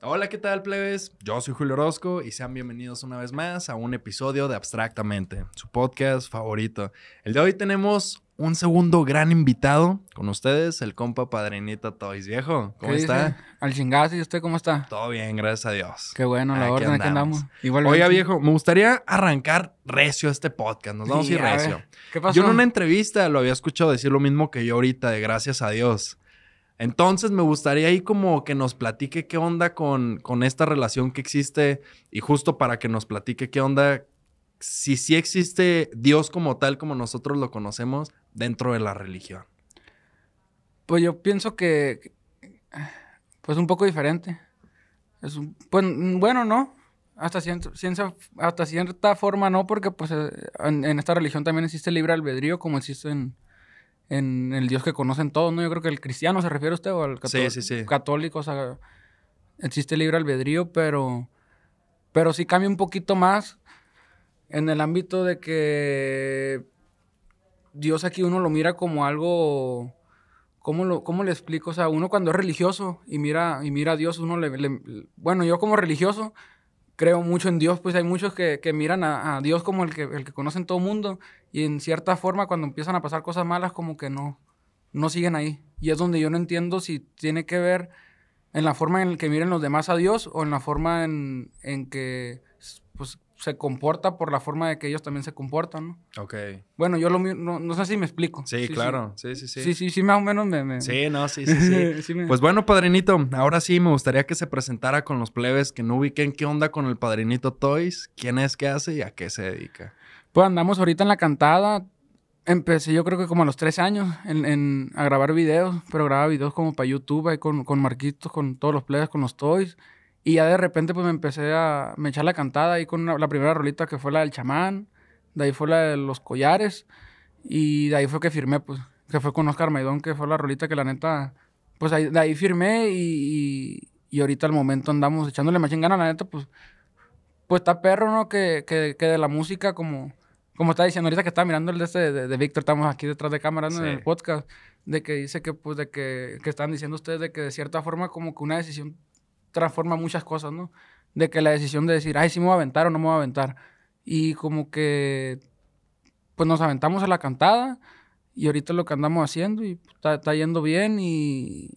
Hola, ¿qué tal, plebes? Yo soy Julio Orozco y sean bienvenidos una vez más a un episodio de Abstractamente, su podcast favorito. El de hoy tenemos un segundo gran invitado con ustedes, el compa Padrinita Toys, viejo. ¿Cómo está? Al chingazo, ¿y usted cómo está? Todo bien, gracias a Dios. Qué bueno, la orden, andamos. andamos. Oiga, viejo, me gustaría arrancar recio este podcast, nos vamos a ir recio. ¿Qué pasó? Yo en una entrevista lo había escuchado decir lo mismo que yo ahorita, de gracias a Dios. Entonces me gustaría ahí como que nos platique qué onda con, con esta relación que existe y justo para que nos platique qué onda si sí existe Dios como tal, como nosotros lo conocemos, dentro de la religión. Pues yo pienso que, pues un poco diferente. Es un, pues, bueno, no. Hasta, cierta, hasta forma no, porque pues en, en esta religión también existe libre albedrío como existe en, en el Dios que conocen todos, ¿no? Yo creo que el cristiano se refiere a usted o al católico. Sí, o sea, existe libre albedrío, pero, pero sí cambia un poquito más en el ámbito de que Dios aquí uno lo mira como algo... ¿Cómo, lo, ¿Cómo le explico? O sea, uno cuando es religioso y mira, y mira a Dios, uno le... Bueno, yo como religioso creo mucho en Dios, pues hay muchos que, miran a, Dios como el que, el que conocen todo mundo y en cierta forma cuando empiezan a pasar cosas malas como que no, no siguen ahí. Y es donde yo no entiendo si tiene que ver en la forma en la que miren los demás a Dios o en la forma en, en que pues, se comporta por la forma de que ellos también se comportan, ¿no? Ok. Bueno, yo lo no, no sé si me explico. Sí, claro. Sí. sí, sí, sí. Sí, sí, más o menos me... Sí, no, sí, sí, sí. Pues bueno, padrinito, ahora sí me gustaría que se presentara con los plebes, que no ubiquen qué onda con el padrinito Toys, quién es, qué hace y a qué se dedica. Pues andamos ahorita en la cantada. Empecé yo creo que como a los tres años a grabar videos, pero grababa videos como para YouTube ahí con, con Marquitos, con todos los plebes, con los Toys. Y ya de repente pues me empecé a me echar la cantada ahí con la primera rolita que fue la del chamán, de ahí fue la de los collares y de ahí fue que firmé pues, que fue con Oscar Maidón, que fue la rolita que la neta, pues ahí, de ahí firmé y, y, ahorita al momento andamos echándole más gana, la neta pues, pues está perro, ¿no? Que, que, que de la música como como está diciendo ahorita que estaba mirando el de este de, Víctor, estamos aquí detrás de cámara en el podcast, de que dice que pues de que, que, están diciendo ustedes de que de cierta forma como que una decisión transforma muchas cosas, ¿no? De que la decisión de decir, ay, sí me voy a aventar o no me voy a aventar. Y como que, pues nos aventamos a la cantada y ahorita lo que andamos haciendo y pues, está, yendo bien y,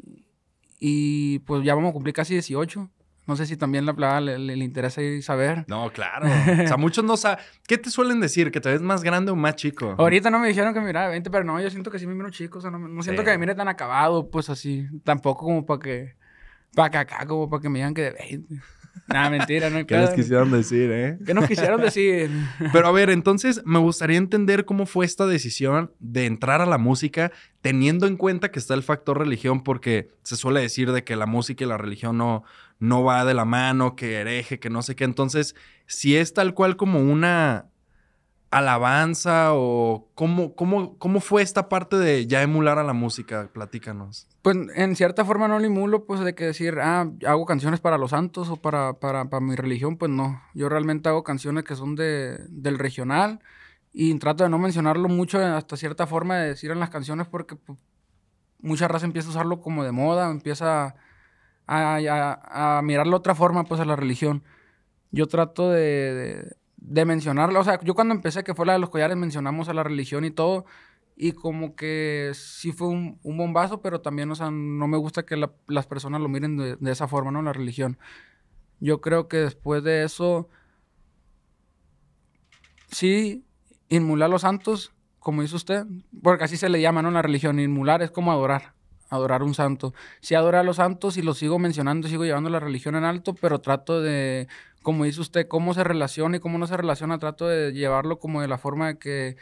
y pues ya vamos a cumplir casi 18. No sé si también la plaga le, le, ir interesa saber. No, claro. O sea, muchos no saben. ¿Qué te suelen decir? ¿Que te ves más grande o más chico? Ahorita no me dijeron que mira, 20, pero no, yo siento que sí me miro chico. O sea, no, siento que me mire tan acabado, pues así. Tampoco como para que. Pa' acá, como para que me digan que... de 20. Nada, mentira, no hay ¿Qué nos quisieron decir, eh? ¿Qué nos quisieron decir? Pero a ver, entonces me gustaría entender cómo fue esta decisión de entrar a la música teniendo en cuenta que está el factor religión, porque se suele decir de que la música y la religión no, no va de la mano, que hereje, que no sé qué. Entonces, si es tal cual como una alabanza o cómo, cómo, cómo fue esta parte de ya emular a la música? Platícanos. Pues en cierta forma no lo emulo, pues de que decir, ah, hago canciones para los santos o para, para, mi religión, pues no. Yo realmente hago canciones que son de, del regional y trato de no mencionarlo mucho hasta cierta forma de decir en las canciones porque pues, mucha raza empieza a usarlo como de moda, empieza a, a, mirarlo otra forma pues a la religión. Yo trato de de mencionarla. O sea, yo cuando empecé, que fue la de los collares, mencionamos a la religión y todo. Y como que sí fue un, bombazo, pero también, o sea, no me gusta que las personas lo miren de, esa forma, ¿no? La religión. Yo creo que después de eso, sí, inmular los santos, como dice usted, porque así se le llama, ¿no? La religión, inmular es como adorar, adorar un santo. Sí adorar a los santos y lo sigo mencionando, sigo llevando la religión en alto, pero trato de como dice usted, cómo se relaciona y cómo no se relaciona, trato de llevarlo como de la forma de que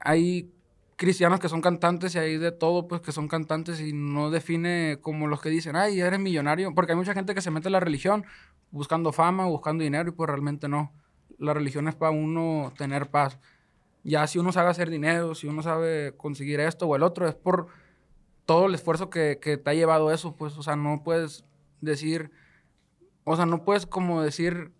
hay cristianos que son cantantes y hay de todo, pues que son cantantes y no define como los que dicen, ay, eres millonario, porque hay mucha gente que se mete en la religión buscando fama, buscando dinero y pues realmente no. La religión es para uno tener paz. Ya si uno sabe hacer dinero, si uno sabe conseguir esto o el otro, es por todo el esfuerzo que, que te ha llevado eso, pues, o sea, no puedes decir, o sea, no puedes como decir,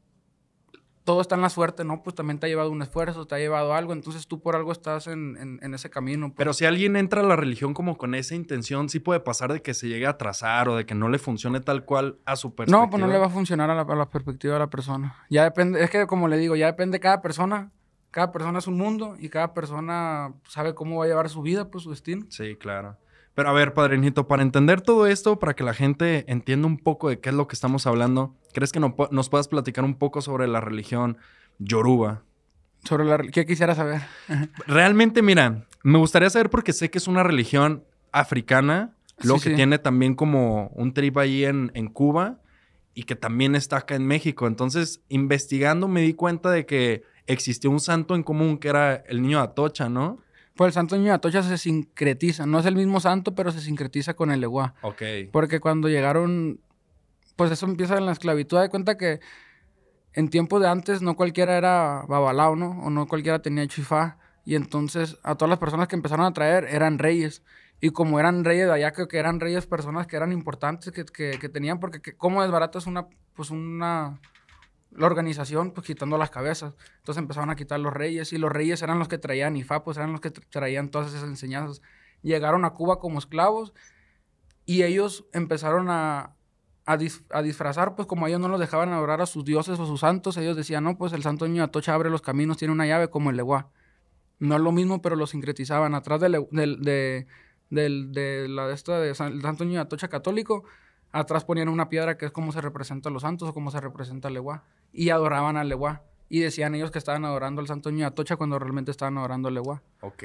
todo está en la suerte, ¿no? Pues también te ha llevado un esfuerzo, te ha llevado algo, entonces tú por algo estás en, ese camino. Pues. Pero si alguien entra a la religión como con esa intención, sí puede pasar de que se llegue a atrasar o de que no le funcione tal cual a su perspectiva? No, pues no le va a funcionar a la, perspectiva de la persona. Ya depende, es que como le digo, ya depende de cada persona. Cada persona es un mundo y cada persona sabe cómo va a llevar su vida, pues su destino. Sí, claro. Pero a ver, padrinito, para entender todo esto, para que la gente entienda un poco de qué es lo que estamos hablando, ¿crees que nos puedas platicar un poco sobre la religión yoruba? Sobre la ¿Qué quisiera saber? Realmente, mira, me gustaría saber porque sé que es una religión africana, lo que tiene también como un trip ahí en, en Cuba y que también está acá en México. Entonces, investigando me di cuenta de que existió un santo en común que era el niño Atocha, ¿no? Pues el santo de Atocha se sincretiza. No es el mismo santo, pero se sincretiza con el Eguá. Ok. Porque cuando llegaron. Pues eso empieza en la esclavitud. De cuenta que en tiempos de antes no cualquiera era babalao, ¿no? O no cualquiera tenía chifá. Y entonces a todas las personas que empezaron a traer eran reyes. Y como eran reyes de allá, creo que eran reyes personas que eran importantes, que, tenían, porque como cómo es una, pues una, la organización, pues quitando las cabezas. Entonces empezaron a quitar los reyes y los reyes eran los que traían IFA, pues eran los que traían todas esas enseñanzas. Llegaron a Cuba como esclavos y ellos empezaron a, disfrazar, pues como ellos no los dejaban adorar a sus dioses o sus santos, ellos decían, no, pues el santo niño Atocha abre los caminos, tiene una llave como el Leguá. No es lo mismo, pero lo sincretizaban. Atrás del, de, de, de santo niño Atocha católico, atrás ponían una piedra que es como se representa a los santos o como se representa el Leguá y adoraban al Leguá. Y decían ellos que estaban adorando al Santo Niño Atocha cuando realmente estaban adorando al Leguá. Ok.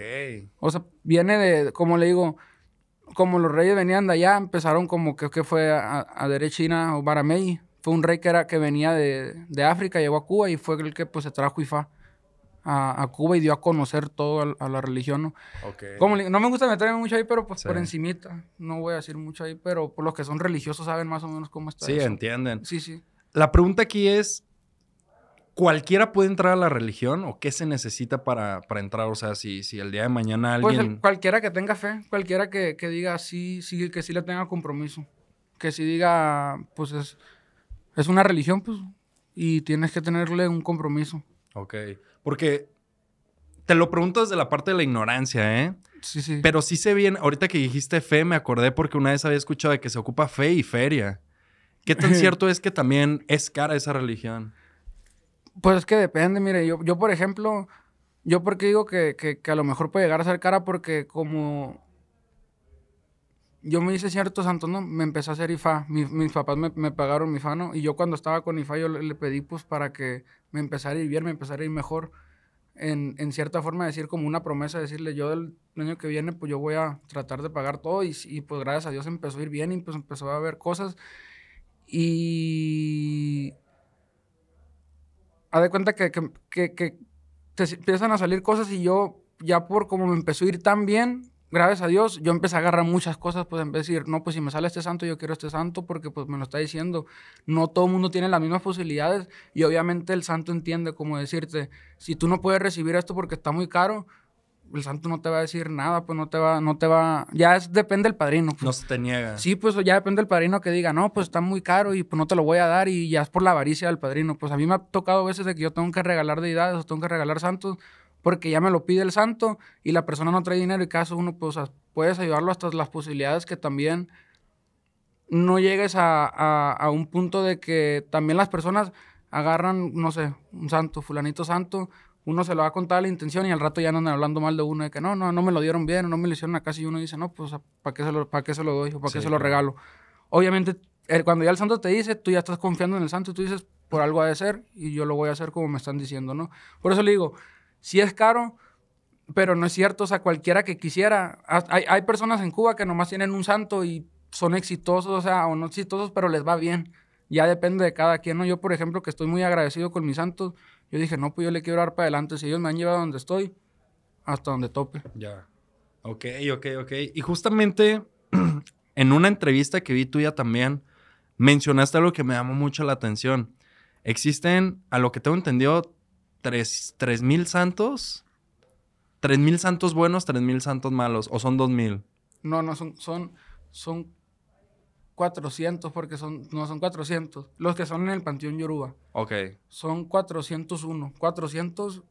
O sea, viene de, como le digo, como los reyes venían de allá, empezaron como que, que fue a, Derechina o Baramey. Fue un rey que, era, que venía de, África, llegó a Cuba y fue el que pues se trajo Ifá a, a Cuba y dio a conocer todo a, la religión. ¿no? Okay. Como, no me gusta meterme mucho ahí, pero pues por encimita. No voy a decir mucho ahí, pero por los que son religiosos saben más o menos cómo está Sí, entienden. Sí, sí. La pregunta aquí es, ¿Cualquiera puede entrar a la religión o qué se necesita para, entrar? O sea, si, si el día de mañana alguien... Pues cualquiera que tenga fe, cualquiera que, diga sí, sí, que sí le tenga compromiso, que si diga, pues es, una religión, pues, y tienes que tenerle un compromiso. Ok, porque te lo pregunto desde la parte de la ignorancia, ¿eh? Sí, sí. Pero sí sé bien, ahorita que dijiste fe, me acordé porque una vez había escuchado de que se ocupa fe y feria. ¿Qué tan cierto es que también es cara esa religión? Pues es que depende, mire, yo, yo por ejemplo, yo porque digo que, que, que, a lo mejor puede llegar a ser cara porque como yo me hice cierto santo, ¿no? Me empezó a hacer IFA, Mi, mis papás me, pagaron mi IFA, Y yo cuando estaba con IFA yo le, pedí pues para que me empezara a ir bien, me empezara a ir mejor. En, cierta forma decir como una promesa, decirle yo el año que viene pues yo voy a tratar de pagar todo y, y pues gracias a Dios empezó a ir bien y pues empezó a haber cosas y haz de cuenta que, que, te empiezan a salir cosas y yo, ya por como me empezó a ir tan bien, gracias a Dios, yo empecé a agarrar muchas cosas, pues en vez de decir, no, pues si me sale este santo, yo quiero este santo, porque pues me lo está diciendo. No todo el mundo tiene las mismas posibilidades y obviamente el santo entiende como decirte, si tú no puedes recibir esto porque está muy caro, el santo no te va a decir nada, pues no te va, no te va, ya es, depende del padrino. Pues. No se te niega. Sí, pues ya depende del padrino que diga, no, pues está muy caro y pues no te lo voy a dar y ya es por la avaricia del padrino. Pues a mí me ha tocado veces de que yo tengo que regalar deidades o tengo que regalar santos porque ya me lo pide el santo y la persona no trae dinero y caso uno, pues puedes ayudarlo hasta las posibilidades que también no llegues a, a un punto de que también las personas agarran, no sé, un santo, fulanito santo, uno se lo va a contar la intención y al rato ya no andan hablando mal de uno de que no, no, no me lo dieron bien, no me lo hicieron acá y uno dice, no, pues ¿para qué se lo, qué se lo doy o para qué se lo regalo? Obviamente, eh, cuando ya el santo te dice, tú ya estás confiando en el santo y tú dices, por algo ha de ser y yo lo voy a hacer como me están diciendo, ¿no? Por eso le digo, si es caro, pero no es cierto, o sea, cualquiera que quisiera, hay, hay personas en Cuba que nomás tienen un santo y son exitosos, o sea, o no exitosos, pero les va bien. Ya depende de cada quien, ¿no? Yo, por ejemplo, que estoy muy agradecido con mis santos, yo dije, no, pues yo le quiero dar para adelante. Si ellos me han llevado a donde estoy, hasta donde tope. Ya. Ok, ok, ok. Y justamente en una entrevista que vi tuya también, mencionaste algo que me llamó mucho la atención. Existen, a lo que tengo entendido, tres, mil santos. Tres mil santos buenos, tres mil santos malos. ¿O son dos mil? No, no, son, son, son 400, porque son, no son 400. Los que son en el Panteón Yoruba. Ok. Son 401. 400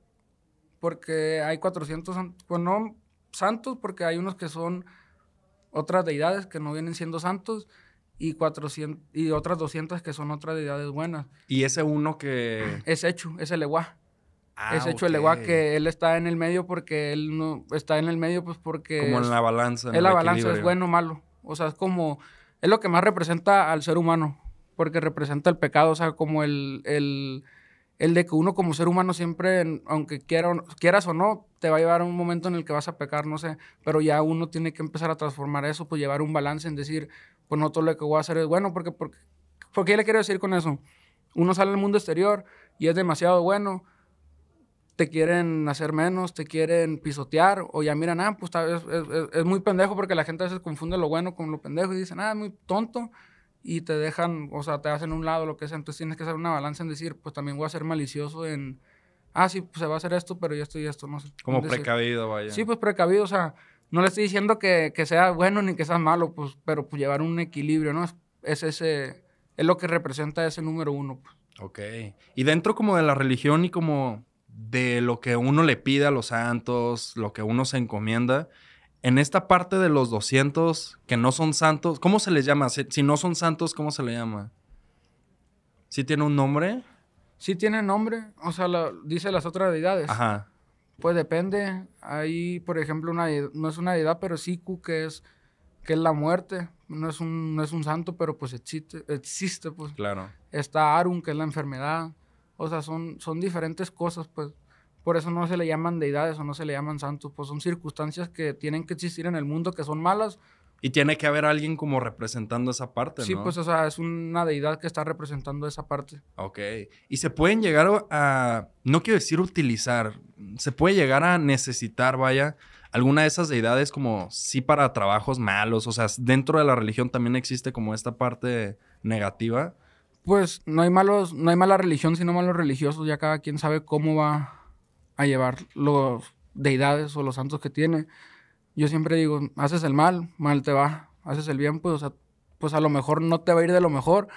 porque hay 400, Pues no santos, porque hay unos que son otras deidades que no vienen siendo santos y, 400, y otras 200 que son otras deidades buenas. ¿Y ese uno que...? Es hecho, es el Eguá. Ah, es hecho el Eguá que él está en el medio porque él no... Está en el medio pues porque... Como en la balanza. En es la balanza, es bueno o malo. O sea, es como es lo que más representa al ser humano, porque representa el pecado, o sea, como el, el, el de que uno como ser humano siempre, aunque quiera quieras o no, te va a llevar a un momento en el que vas a pecar, no sé, pero ya uno tiene que empezar a transformar eso, pues llevar un balance en decir, pues no todo lo que voy a hacer es bueno, porque, porque porque qué le quiero decir con eso? Uno sale al mundo exterior y es demasiado bueno, te quieren hacer menos, te quieren pisotear, o ya miran, ah, pues es, es, muy pendejo porque la gente a veces confunde lo bueno con lo pendejo y dicen, ah, es muy tonto, y te dejan, o sea, te hacen un lado, lo que sea, entonces tienes que hacer una balanza en decir, pues también voy a ser malicioso en, ah, sí, pues se va a hacer esto, pero yo estoy esto, no sé. Como precavido, vaya. Sí, pues precavido, o sea, no le estoy diciendo que, que sea bueno ni que sea malo, pues, pero pues llevar un equilibrio, ¿no? Es, es ese, es lo que representa ese número uno, pues. Ok. Y dentro como de la religión y como de lo que uno le pide a los santos, lo que uno se encomienda. En esta parte de los 200 que no son santos, ¿cómo se les llama? Si, no son santos, ¿cómo se le llama? ¿Sí tiene un nombre? Sí tiene nombre, o sea, dice las otras deidades. Ajá. Pues depende. Hay, por ejemplo, no es una deidad, pero Siku, que es, que es la muerte. No es, un, es un santo, pero pues existe, existe pues. Claro. Está Arun, que es la enfermedad. O sea, son, son diferentes cosas, pues. Por eso no se le llaman deidades o no se le llaman santos, pues son circunstancias que tienen que existir en el mundo, que son malas. Y tiene que haber alguien como representando esa parte, sí, ¿no? Sí, pues, o sea, es una deidad que está representando esa parte. Ok. Y se pueden llegar a, no quiero decir utilizar, se puede llegar a necesitar, vaya, alguna de esas deidades como sí para trabajos malos, o sea, dentro de la religión también existe como esta parte negativa pues no hay malos, no hay mala religión, sino malos religiosos. Ya cada quien sabe cómo va a llevar los deidades o los santos que tiene. Yo siempre digo, haces el mal, mal te va. Haces el bien, pues, pues a lo mejor no te va a ir de lo mejor,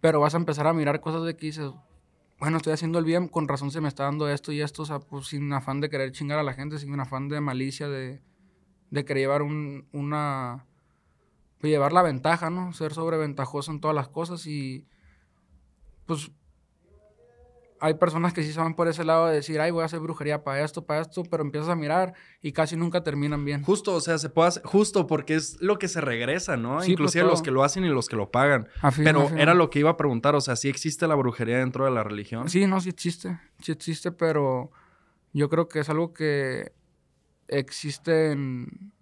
pero vas a empezar a mirar cosas de que dices, bueno, estoy haciendo el bien, con razón se me está dando esto y esto, o sea, pues sin afán de querer chingar a la gente, sin un afán de malicia, de, querer llevar una, pues, llevar la ventaja, ¿no? Ser sobreventajoso en todas las cosas y pues hay personas que sí se van por ese lado de decir, ay, voy a hacer brujería para esto, para esto, pero empiezas a mirar y casi nunca terminan bien. Justo, o sea, se puede hacer, justo porque es lo que se regresa, ¿no? Inclusive pues, los que lo hacen y los que lo pagan. pero era lo que iba a preguntar, o sea, ¿sí existe la brujería dentro de la religión? Sí, no, sí existe, sí existe, pero yo creo que es algo que existe en,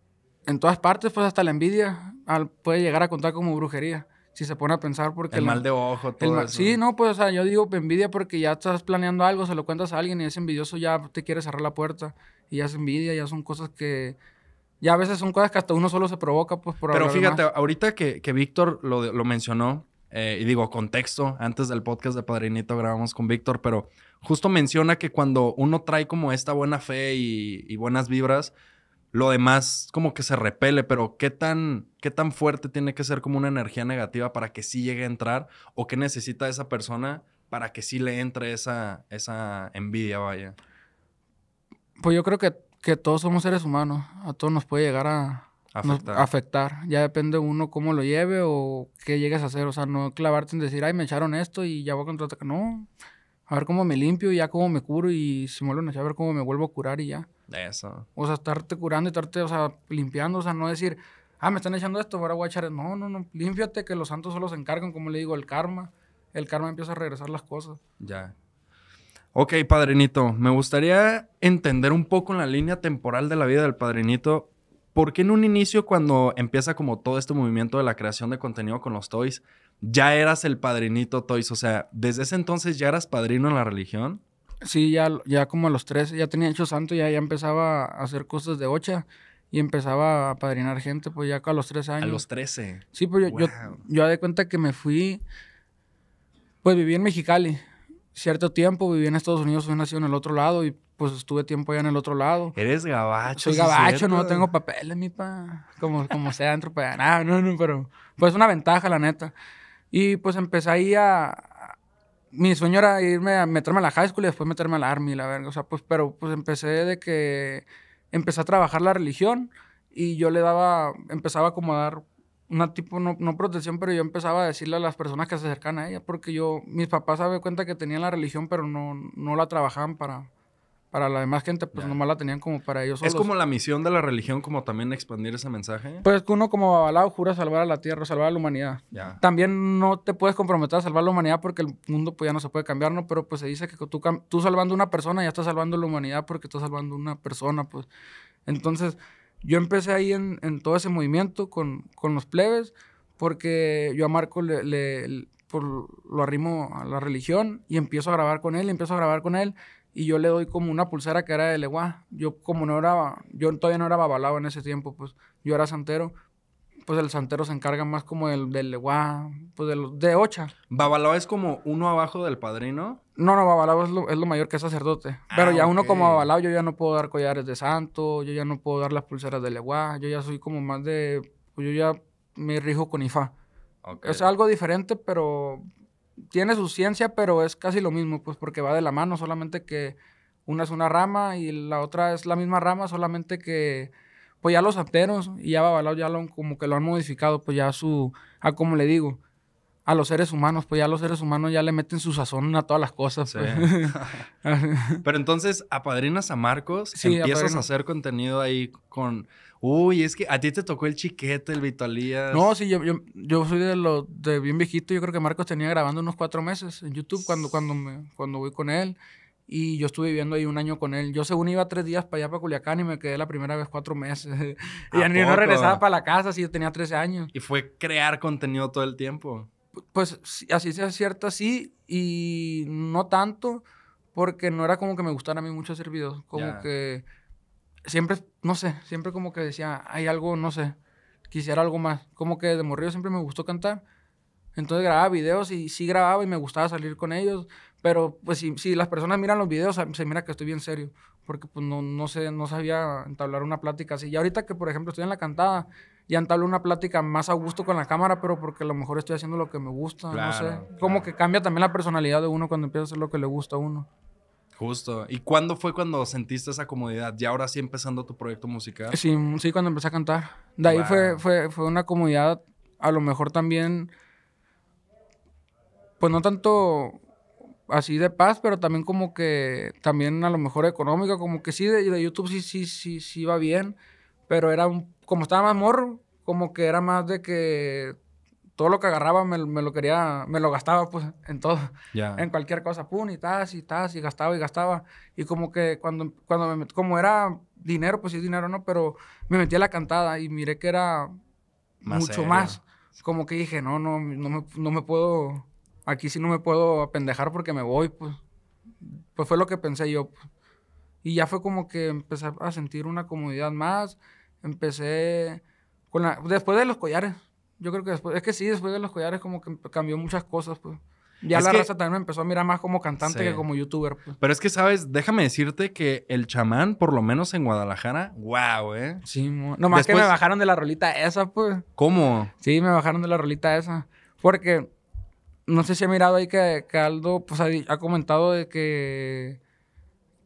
en todas partes, pues hasta la envidia puede llegar a contar como brujería si se pone a pensar porque... El mal de ojo, todo Sí, no, pues, o sea, yo digo envidia porque ya estás planeando algo, se lo cuentas a alguien y es envidioso ya te quiere cerrar la puerta y ya es envidia, ya son cosas que... Ya a veces son cosas que hasta uno solo se provoca, pues, por Pero fíjate, ahorita que, Víctor lo, mencionó, eh, y digo, contexto, antes del podcast de Padrinito grabamos con Víctor, pero justo menciona que cuando uno trae como esta buena fe y buenas vibras, lo demás como que se repele, pero ¿qué tan, ¿qué tan fuerte tiene que ser como una energía negativa para que sí llegue a entrar? ¿O qué necesita esa persona para que sí le entre esa, esa envidia, vaya? Pues yo creo que, que todos somos seres humanos, a todos nos puede llegar a afectar. Ya depende uno cómo lo lleve o qué llegues a hacer, o sea, no clavarte en decir, ay, me echaron esto y ya voy a contratar. No, a ver cómo me limpio y ya cómo me curo y si me vuelvo a ver cómo me vuelvo a curar y ya. Eso. O sea, estarte curando y estarte, o sea, limpiando, o sea, no decir, ah, me están echando esto, para voy No, no, no, límpiate que los santos solo se encargan, como le digo, el karma. El karma empieza a regresar las cosas. Ya. Ok, padrinito, me gustaría entender un poco en la línea temporal de la vida del padrinito. ¿Por qué en un inicio, cuando empieza como todo este movimiento de la creación de contenido con los toys, ya eras el padrinito Toys. O sea, desde ese entonces ya eras padrino en la religión. Sí, ya, ya como a los 13, ya tenía hecho santo, ya, ya empezaba a hacer cosas de ocha y empezaba a padrinar gente, pues ya a los 13 años. A los 13. Sí, pues yo, yo, de cuenta que me fui, pues viví en Mexicali, cierto tiempo, viví en Estados Unidos, fui nacido en el otro lado y pues estuve tiempo allá en el otro lado. Eres gabacho. Soy gabacho, no tengo papel papeles, mi pa. Como, como sea, dentro pues, no, no, pero pues es una ventaja, la neta. Y pues empecé ahí a... Mi sueño era irme a meterme a la high school y después meterme a la army, la verga. O sea, pues, pero pues empecé de que... Empecé a trabajar la religión y yo le daba... Empezaba a dar una tipo, no, no, protección, pero yo empezaba a decirle a las personas que se acercan a ella, porque yo, mis papás se cuenta que tenían la religión, pero no, no la trabajaban para, para la demás gente, pues nomás la tenían como para ellos solos. ¿Es como la misión de la religión, como también expandir ese mensaje? Pues que uno como babalao jura salvar a la tierra, salvar a la humanidad. También no te puedes comprometer a salvar a la humanidad porque el mundo pues ya no se puede cambiar, ¿no? Pero pues se dice que tú, tú salvando una persona ya estás salvando la humanidad porque estás salvando una persona, pues. Entonces, yo empecé ahí en, todo ese movimiento con, con, los plebes porque yo a Marco le, lo arrimo a la religión y empiezo a grabar con él, y empiezo a grabar con él y yo le doy como una pulsera que era de Leguá. Yo como no era, yo todavía no era babalao en ese tiempo, pues yo era santero. Pues el santero se encarga más como del, del Leguá, pues de, de Ocha. ¿Babalao es como uno abajo del padrino? No, no, babalao es lo, mayor que es sacerdote. Ah, pero ya uno como babalao, yo ya no puedo dar collares de santo, yo ya no puedo dar las pulseras de Leguá, yo ya soy como más de, pues yo ya me rijo con Ifá. Es algo diferente, pero tiene su ciencia, pero es casi lo mismo, pues porque va de la mano, solamente que una es una rama y la otra es la misma rama, solamente que pues ya los apteros y ya Babalao ya lo, como que lo han modificado, pues ya su, a ah, como le digo, a los seres humanos, pues ya los seres humanos ya le meten su sazón a todas las cosas. Pues. Pero entonces, apadrinas a Marcos, y empiezas a hacer contenido ahí con Uy, es que a ti te tocó el chiquete, el Vitalía. No, sí, yo, yo, yo, soy de lo de bien viejito. Yo creo que Marcos tenía grabando unos cuatro meses en YouTube cuando, cuando, me, cuando voy con él. Y yo estuve viviendo ahí un año con él. Yo según iba tres días para allá, para Culiacán, y me quedé la primera vez cuatro meses. y ni no regresaba para la casa, si yo tenía 13 años. Y fue crear contenido todo el tiempo. Pues así sea cierto, sí, y no tanto, porque no era como que me gustara a mí mucho hacer videos. Como que siempre, no sé, siempre como que decía, hay algo, no sé, quisiera algo más. Como que de morrillo siempre me gustó cantar. Entonces grababa videos y sí grababa y me gustaba salir con ellos. Pero pues si, las personas miran los videos, se mira que estoy bien serio. Porque pues no, no, sé, no sabía entablar una plática así. Y ahorita que, por ejemplo, estoy en la cantada, ya entablo una plática más a gusto con la cámara, pero porque a lo mejor estoy haciendo lo que me gusta, no sé. Como que cambia también la personalidad de uno cuando empieza a hacer lo que le gusta a uno. Justo. ¿Y cuándo fue cuando sentiste esa comodidad? ¿Ya ahora sí empezando tu proyecto musical? Sí, mm, sí, cuando empecé a cantar. De ahí fue, fue, fue una comodidad, a lo mejor también, pues no tanto así de paz, pero también como que, también a lo mejor económica, como que sí, de, de YouTube sí, sí, sí, sí iba bien, pero era un, como estaba más morro, como que era más de que todo lo que agarraba me, lo quería, me lo gastaba pues en todo, en cualquier cosa, pum, y tas, y tas, y gastaba y gastaba. Y como que cuando, cuando me como era dinero, pues sí, dinero no, pero me metí a la cantada y miré que era mucho más. Como que dije, no, no, no me, no me puedo, aquí sí no me puedo apendejar porque me voy, pues. Pues fue lo que pensé yo. Pues. Y ya fue como que empecé a sentir una comodidad más, empecé con después de los collares yo creo que después, es que sí, después de los collares como que cambió muchas cosas, pues. Ya la raza también me empezó a mirar más como cantante que como youtuber. Pues. Pero es que, ¿sabes? Déjame decirte que el chamán, por lo menos en Guadalajara, wow, ¿eh? Sí, nomás que me bajaron de la rolita esa, pues. ¿Cómo? Sí, me bajaron de la rolita esa. Porque no sé si he mirado ahí que, Aldo pues, ha, comentado de que.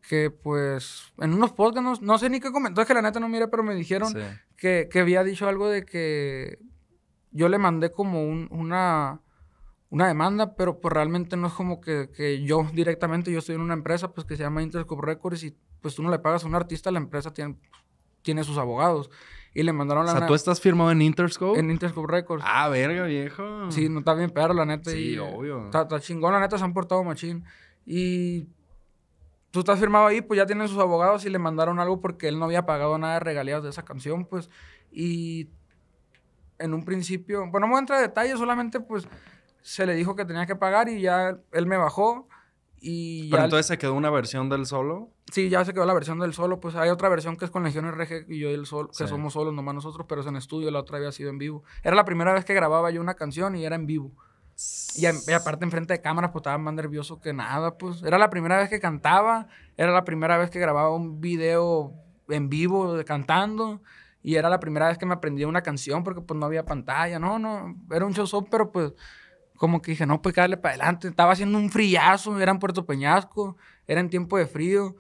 Que pues. En unos podcasts, no, sé ni qué comentó, es que la neta no mire, pero me dijeron que, que había dicho algo de que yo le mandé como una, una demanda, pero pues realmente no es como que, yo directamente, yo estoy en una empresa pues que se llama Interscope Records y pues tú no le pagas a un artista, la empresa tiene, tiene sus abogados. Y le mandaron la... O sea, ¿tú estás firmado en Interscope? En Interscope Records. Ah, verga, viejo. Sí, no está bien pero la neta. Sí, y, obvio. Está, está, chingón, la neta, se han portado machín. Y tú estás firmado ahí, pues ya tienen sus abogados y le mandaron algo porque él no había pagado nada de regalías de esa canción, pues. Y en un principio, bueno, no voy a entrar detalles, solamente pues se le dijo que tenía que pagar y ya él me bajó. Y Pero entonces se quedó una versión del solo. Sí, ya se quedó la versión del solo. Pues hay otra versión que es con legiones RG y yo y el solo, que somos solos nomás nosotros, pero es en estudio, la otra había sido en vivo. Era la primera vez que grababa yo una canción y era en vivo. Y, aparte enfrente de cámaras, pues estaba más nervioso que nada, pues. Era la primera vez que cantaba, era la primera vez que grababa un video en vivo de, cantando. Y era la primera vez que me aprendí una canción porque pues no había pantalla, no, no, era un show, pero pues como que dije, no, pues darle para adelante. Estaba haciendo un frillazo, era en Puerto Peñasco, era en tiempo de frío.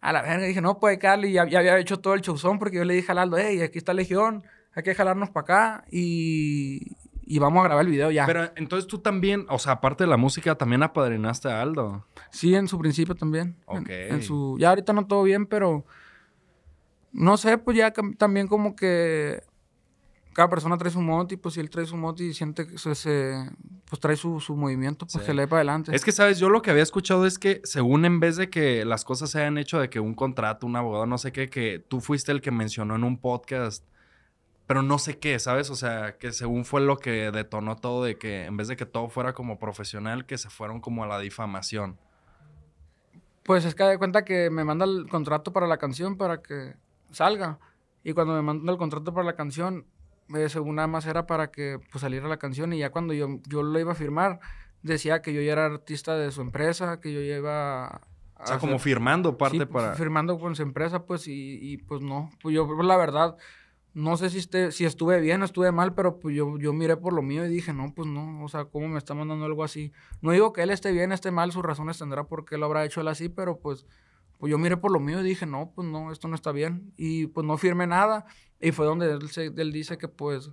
A la verga dije, no, pues darle. Y ya, había hecho todo el showzón porque yo le dije a Aldo, hey, aquí está Legión, hay que jalarnos para acá y, y vamos a grabar el video ya. Pero entonces tú también, o sea, aparte de la música, también apadrinaste a Aldo. Sí, en su principio también. Ok. En, en su, ya ahorita no todo bien, pero no sé, pues ya también como que cada persona trae su mote y pues si él trae su mote y siente que se, pues trae su, movimiento, pues se que le para adelante. Es que, ¿sabes? Yo lo que había escuchado es que según en vez de que las cosas se hayan hecho de que un contrato, un abogado, no sé qué, que tú fuiste el que mencionó en un podcast, pero no sé qué, ¿sabes? O sea, que según fue lo que detonó todo de que en vez de que todo fuera como profesional, que se fueron como a la difamación. Pues es que de cuenta que me manda el contrato para la canción para que salga. Y cuando me mandó el contrato para la canción, me según nada más era para que pues, saliera la canción y ya cuando yo, yo lo iba a firmar, decía que yo ya era artista de su empresa, que yo ya iba... o sea, como firmando parte sí, pues, para... Firmando con su empresa, pues, y, pues no. Pues yo, pues, la verdad, no sé si, si estuve bien o estuve mal, pero pues yo, yo miré por lo mío y dije, no, pues no, o sea, ¿cómo me está mandando algo así? No digo que él esté bien, esté mal, sus razones tendrá por qué lo habrá hecho él así, pero pues pues, yo miré por lo mío y dije, no, pues no, esto no está bien. Y pues no firmé nada. Y fue donde él, dice que pues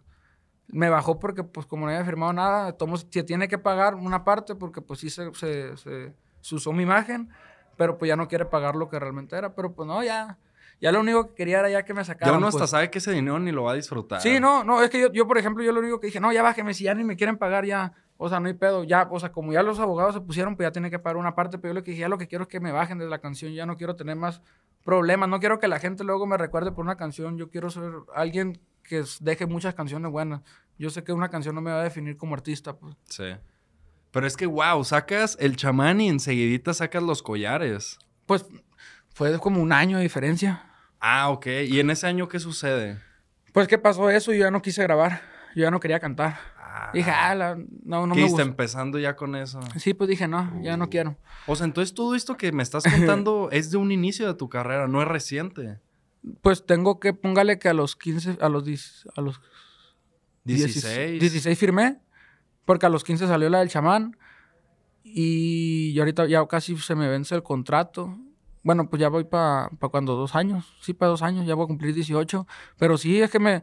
me bajó porque pues como no había firmado nada, se tiene que pagar una parte porque pues sí se, se, usó mi imagen, pero pues ya no quiere pagar lo que realmente era. Pero pues no, ya. Ya lo único que quería era ya que me sacaran. Ya uno hasta pues. sabe que ese dinero ni lo va a disfrutar. Sí, no, no, es que yo, yo, por ejemplo, yo lo único que dije, no, ya bájeme, si ya ni me quieren pagar, ya, o sea, no hay pedo, ya, o sea, como ya los abogados se pusieron, pues ya tiene que pagar una parte, pero yo le dije, ya lo que quiero es que me bajen de la canción, ya no quiero tener más problemas, no quiero que la gente luego me recuerde por una canción, yo quiero ser alguien que deje muchas canciones buenas. Yo sé que una canción no me va a definir como artista, pues. Sí. Pero es que, wow, sacas el chamán y enseguidita sacas los collares. Pues fue como un año de diferencia. Ah, ok. ¿Y en ese año qué sucede? Pues que pasó eso y yo ya no quise grabar. Yo ya no quería cantar. Ah, dije, ah, no, no me gusta. empezando ya con eso? Sí, pues dije, no, ya no uh. quiero. O sea, entonces todo esto que me estás contando es de un inicio de tu carrera, no es reciente. Pues tengo que, póngale que a los 15, a los a los 16. 16. firmé, porque a los 15 salió la del chamán y yo ahorita ya casi se me vence el contrato. Bueno, pues ya voy para cuando dos años, sí, para dos años, ya voy a cumplir 18, pero sí, es que me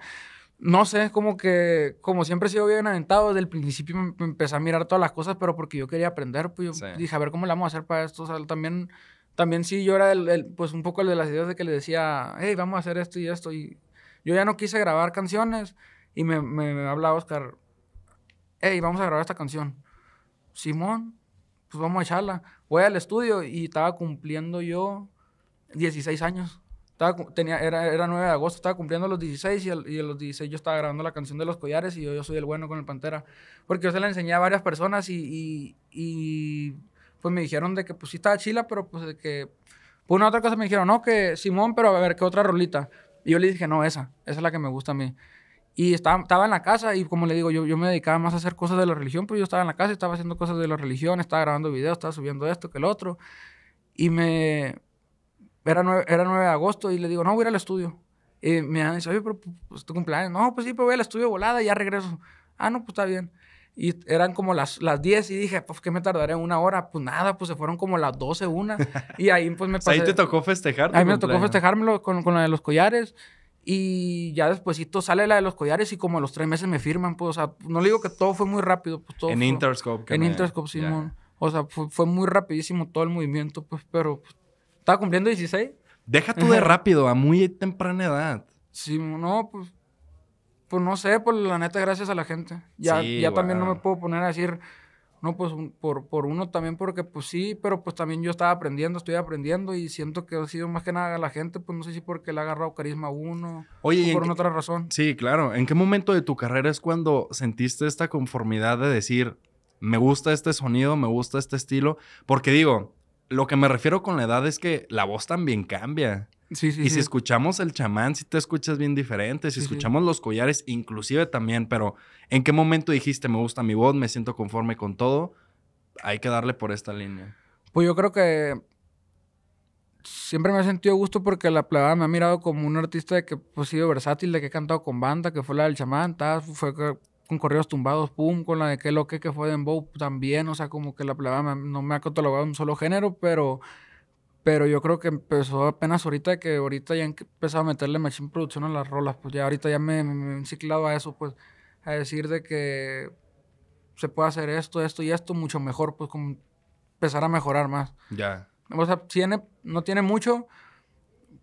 no sé, como que, como siempre he sido bien aventado, desde el principio me, em, em, empecé a mirar todas las cosas, pero porque yo quería aprender, pues yo dije, a ver cómo le vamos a hacer para esto. también, también sí, yo era el, pues un poco el de las ideas de que le decía, hey, vamos a hacer esto y esto. Y yo ya no quise grabar canciones y me, me hablaba Oscar, hey, vamos a grabar esta canción. Simón, pues vamos a echarla. Voy al estudio y estaba cumpliendo yo 16 años. Estaba, tenía, era, era 9 de agosto, estaba cumpliendo los 16 y, y, los 16 yo estaba grabando la canción de los collares y yo, yo soy el bueno con el Pantera. Porque yo se la enseñé a varias personas y, y, pues me dijeron de que pues sí estaba chila, pero pues de que... Pues una otra cosa me dijeron, no, que Simón, pero a ver, ¿qué otra rolita? Y yo le dije, no, esa, esa es la que me gusta a mí. Y estaba, estaba en la casa y como le digo, yo, yo me dedicaba más a hacer cosas de la religión, pues yo estaba en la casa, estaba haciendo cosas de la religión, estaba grabando videos, estaba subiendo esto, que el otro. Y me, era 9, era de agosto y le digo, no, voy al estudio. Y me dice, oye, pero pues, pues, tu cumpleaños. No, pues sí, pero voy al estudio volada y ya regreso. Ah, no, pues está bien. Y eran como las, las 10 y dije, pues, ¿qué me tardaré? ¿Una hora? Pues nada, pues se fueron como las 12, una. Y ahí pues me pasé. ahí te tocó festejar. Ahí me tocó festejármelo con, con la de los collares. Y ya despuesito sale la de los collares y como a los tres meses me firman, pues, o sea, no le digo que todo fue muy rápido. Pues, todo en Interscope. en Interscope, Simón. O sea, fue, fue, muy rapidísimo todo el movimiento, pues, pero pues, ¿Estaba cumpliendo 16? Deja tú de rápido, a muy temprana edad. Sí, no, pues. Pues no sé, pues la neta, gracias a la gente. Ya, ya también no me puedo poner a decir, no, pues por, por, uno también, porque pues sí, pero pues también yo estaba aprendiendo, estoy aprendiendo y siento que ha sido más que nada la gente, pues no sé si porque le ha agarrado carisma a uno o por otra razón. Sí, claro. ¿En qué momento de tu carrera es cuando sentiste esta conformidad de decir, me gusta este sonido, me gusta este estilo? Porque digo, lo que me refiero con la edad es que la voz también cambia. Sí, sí, y si escuchamos el chamán, si te escuchas bien diferente, si escuchamos los collares, inclusive también, pero ¿en qué momento dijiste me gusta mi voz, me siento conforme con todo? Hay que darle por esta línea. Pues yo creo que siempre me ha sentido gusto porque la plebada me ha mirado como un artista de que pues sido versátil, de que he cantado con banda, que fue la del chamán, tal, fue con correos tumbados, pum, con la de qué lo que fue de Dembow también, o sea, como que la plebada no me ha catalogado un solo género, pero, pero yo creo que empezó apenas ahorita, que ahorita ya empezaba a meterle machine producción a las rolas, pues ya ahorita ya me, he enciclado a eso, pues, a decir de que se puede hacer esto, esto y esto mucho mejor, pues como empezar a mejorar más. Ya. O sea, tiene, no tiene mucho,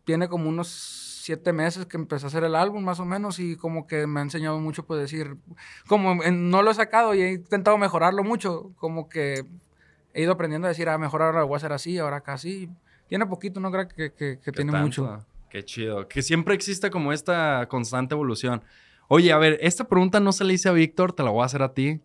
tiene como unos siete meses que empecé a hacer el álbum más o menos y como que me ha enseñado mucho pues decir, como no lo he sacado y he intentado mejorarlo mucho, como que he ido aprendiendo a decir, Ah, mejorar ahora lo voy a hacer así, ahora casi Tiene poquito, no creo que, tiene mucho. Qué chido, que siempre existe como esta constante evolución. Oye, a ver, esta pregunta no se le hice a Víctor, te la voy a hacer a ti.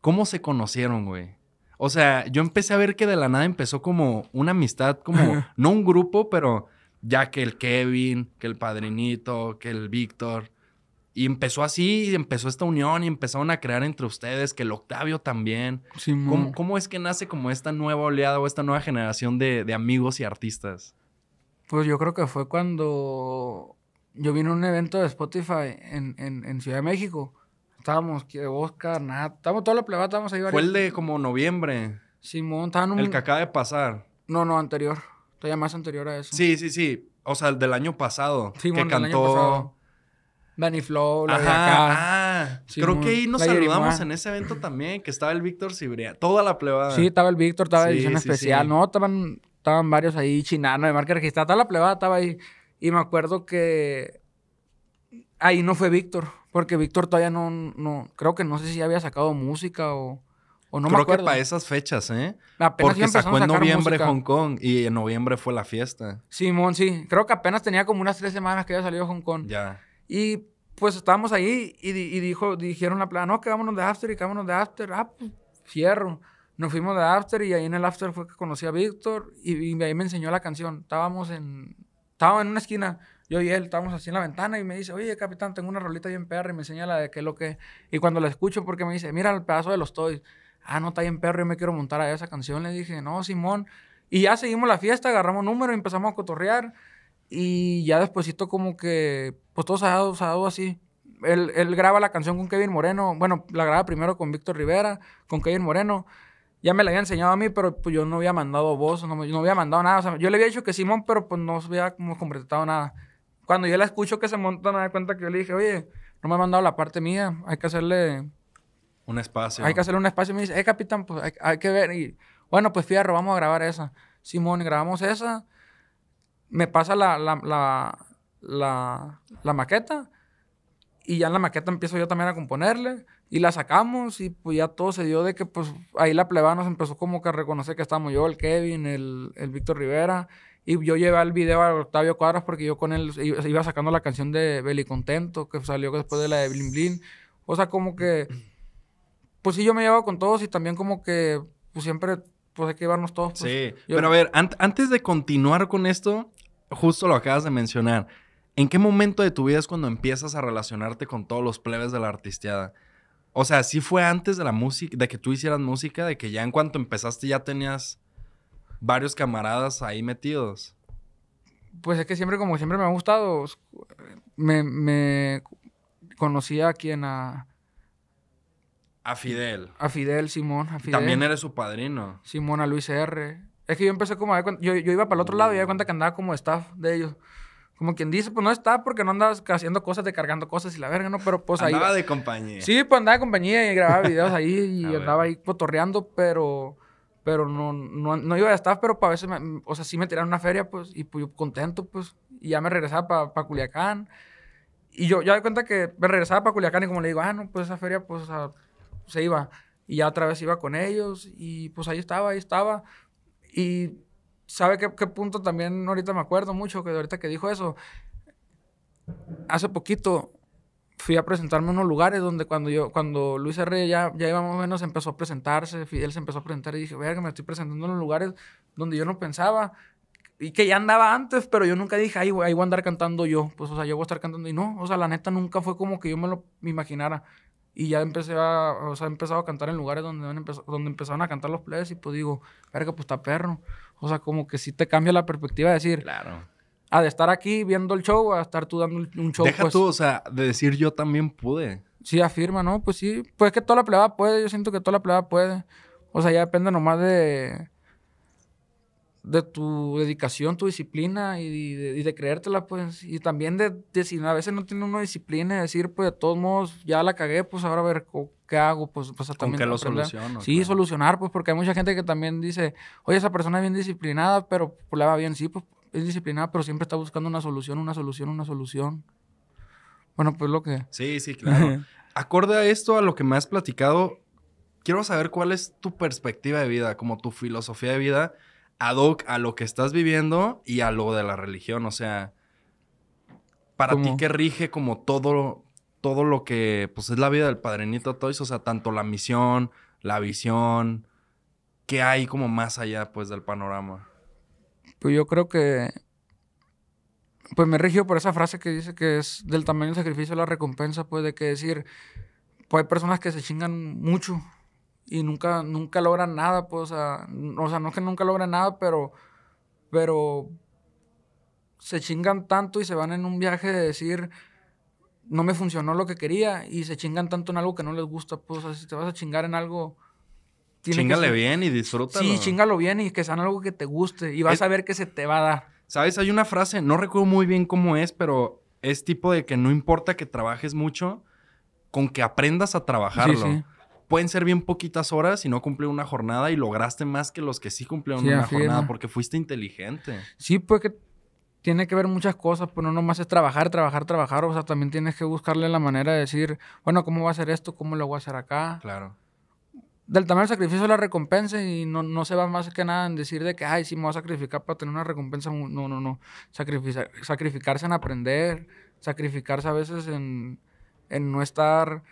¿Cómo se conocieron, güey? O sea, yo empecé a ver que de la nada empezó como una amistad, como no un grupo, pero ya que el Kevin, que el Padrinito, que el Víctor. Y empezó así, empezó esta unión y empezaron a crear entre ustedes, que el Octavio también. ¿Cómo, es que nace como esta nueva oleada o esta nueva generación de, amigos y artistas? Pues yo creo que fue cuando yo vine a un evento de Spotify en, Ciudad de México. Estábamos, Oscar, nada, estábamos toda la plebada, estábamos ahí. Varios. Fue el de como noviembre. Simón, estaban El que acaba de pasar. No, no, anterior. Todavía más anterior a eso. Sí, sí, sí. O sea, el del año pasado. Sí, que cantó. Año Flow, Ah, creo que ahí nos saludamos en ese evento también, que estaba el Víctor Sibria. toda la plebada. Sí, estaba el Víctor, estaba la edición especial, no, estaban, estaban varios ahí, Chinano, de marca registrada, toda la plebada estaba ahí. Y me acuerdo que ahí no fue Víctor, porque Víctor todavía no, no, creo que no sé si había sacado música o Creo acuerdo. que para esas fechas, ¿eh? Porque sacó en noviembre Hong Kong y en noviembre fue la fiesta. Simón, sí. Creo que apenas tenía como unas tres semanas que había salido a Hong Kong. Ya. Y pues estábamos ahí y, dijo, dijeron la plana, no, que vámonos de after y que de after. Ah, pues, Nos fuimos de after y ahí en el after fue que conocí a Víctor y, y ahí me enseñó la canción. Estábamos en, estaba en una esquina yo y él estábamos así en la ventana y me dice, oye, capitán, tengo una rolita bien perra y me enseña la de qué es lo que... Y cuando la escucho, porque me dice, mira el pedazo de los toys ah, no, está bien perro, yo me quiero montar a esa canción. Le dije, no, Simón. Y ya seguimos la fiesta, agarramos número, empezamos a cotorrear. Y ya despuésito como que, pues todo se ha dado, así. Él, él, graba la canción con Kevin Moreno. Bueno, la graba primero con Víctor Rivera, con Kevin Moreno. Ya me la había enseñado a mí, pero pues, yo no había mandado voz, no, no había mandado nada. O sea, yo le había dicho que Simón, pero pues no había como completado nada. Cuando yo la escucho que se monta, me da cuenta que yo le dije, oye, no me ha mandado la parte mía, hay que hacerle un espacio. Hay que hacerle un espacio. me dice, eh, capitán, pues hay, que ver. Y bueno, pues fíjate, vamos a grabar esa. Simón, grabamos esa. Me pasa la, la, la, la, maqueta. Y ya en la maqueta empiezo yo también a componerle. Y la sacamos y pues ya todo se dio de que pues ahí la plebada nos empezó como que a reconocer que estábamos yo, el Kevin, el, el Víctor Rivera. Y yo llevé el video a Octavio Cuadras porque yo con él iba sacando la canción de contento que salió después de la de Blin Blin. O sea, como que pues sí, yo me llevaba con todos y también como que pues siempre pues hay que llevarnos todos. Pues. sí, pero a ver, antes de continuar con esto, justo lo acabas de mencionar. ¿En qué momento de tu vida es cuando empiezas a relacionarte con todos los plebes de la artisteada? O sea, ¿sí fue antes de la música, de que tú hicieras música, de que ya en cuanto empezaste ya tenías varios camaradas ahí metidos? Pues es que siempre, como siempre me ha gustado, me, me conocía a quien a a Fidel. A Fidel, Simón, a Fidel. también eres su padrino. Simón, a Luis R. Es que yo empecé como a ver, yo, yo iba para el otro lado y me di cuenta que andaba como staff de ellos. Como quien dice, pues no está porque no andas haciendo cosas, de cargando cosas y la verga, ¿no? Pero pues ahí. Andaba de compañía. Sí, pues andaba de compañía y grababa videos ahí y andaba ahí cotorreando, pero pero no, no, iba de staff, pero para veces, o sea, sí me tiraron una feria, pues, y pues yo contento, pues, y ya me regresaba para Culiacán. Y yo ya di cuenta que me regresaba para Culiacán y como le digo, ah, no, pues esa feria, pues, se iba. Y ya otra vez iba con ellos y pues ahí estaba, ahí estaba. Y sabe qué, qué punto también ahorita me acuerdo mucho, que ahorita que dijo eso, hace poquito fui a presentarme a unos lugares donde cuando yo, cuando Luis R. ya, ya iba más o menos empezó a presentarse, Fidel se empezó a presentar y dije, verga, me estoy presentando en los lugares donde yo no pensaba y que ya andaba antes, pero yo nunca dije, ahí voy a andar cantando yo, pues, o sea, yo voy a estar cantando y no, o sea, la neta nunca fue como que yo me lo imaginara. Y ya empecé a, o sea, he empezado a cantar en lugares donde, donde empezaron a cantar los plebes y pues digo, verga, pues está perro. O sea, como que sí te cambia la perspectiva de decir. Claro. A de estar aquí viendo el show, a estar tú dando un show. Deja pues. tú, o sea, de decir yo también pude. Sí, afirma, ¿no? Pues sí. Pues es que toda la plebada puede. Yo siento que toda la plebada puede. O sea, ya depende nomás de de tu dedicación, tu disciplina y de, creértela, pues. Y también de, decir, a veces no tiene una disciplina, y decir, pues, de todos modos, ya la cagué, pues, ahora a ver qué hago, pues, pues también. lo soluciono. Sí, solucionar, pues, porque hay mucha gente que también dice, oye, esa persona es bien disciplinada, pero pues, le va bien, sí, pues, es disciplinada, pero siempre está buscando una solución, una solución, una solución. Bueno, pues lo que... Sí, sí, claro. Acorde a esto, a lo que me has platicado, quiero saber cuál es tu perspectiva de vida, como tu filosofía de vida a lo que estás viviendo y a lo de la religión. O sea, para ti que rige como todo, todo lo que pues, es la vida del padrinito Toys, o sea, tanto la misión, la visión, qué hay como más allá pues del panorama. Pues yo creo que pues me rigió por esa frase que dice que es del tamaño del sacrificio la recompensa, pues de que decir, pues hay personas que se chingan mucho y nunca, nunca logran nada, pues, o sea, no es que nunca logren nada, pero, pero se chingan tanto y se van en un viaje de decir, no me funcionó lo que quería y se chingan tanto en algo que no les gusta, pues, o si te vas a chingar en algo... Chingale bien y disfrútalo. Sí, chingalo bien y que sea algo que te guste y vas a ver que se te va a dar. ¿Sabes? Hay una frase, no recuerdo muy bien cómo es, pero es tipo de que no importa que trabajes mucho, con que aprendas a trabajarlo. sí pueden ser bien poquitas horas y no cumplir una jornada y lograste más que los que sí cumplieron una jornada porque fuiste inteligente. Sí, porque pues tiene que ver muchas cosas, pero pues no nomás es trabajar, trabajar, trabajar, o sea, también tienes que buscarle la manera de decir, bueno, ¿cómo va a hacer esto? ¿Cómo lo voy a hacer acá? Claro. Del tamaño del sacrificio la recompensa y no, se va más que nada en decir de que, ay, sí me voy a sacrificar para tener una recompensa. No, no, no. Sacrificar, sacrificarse en aprender, sacrificarse a veces en, en no estar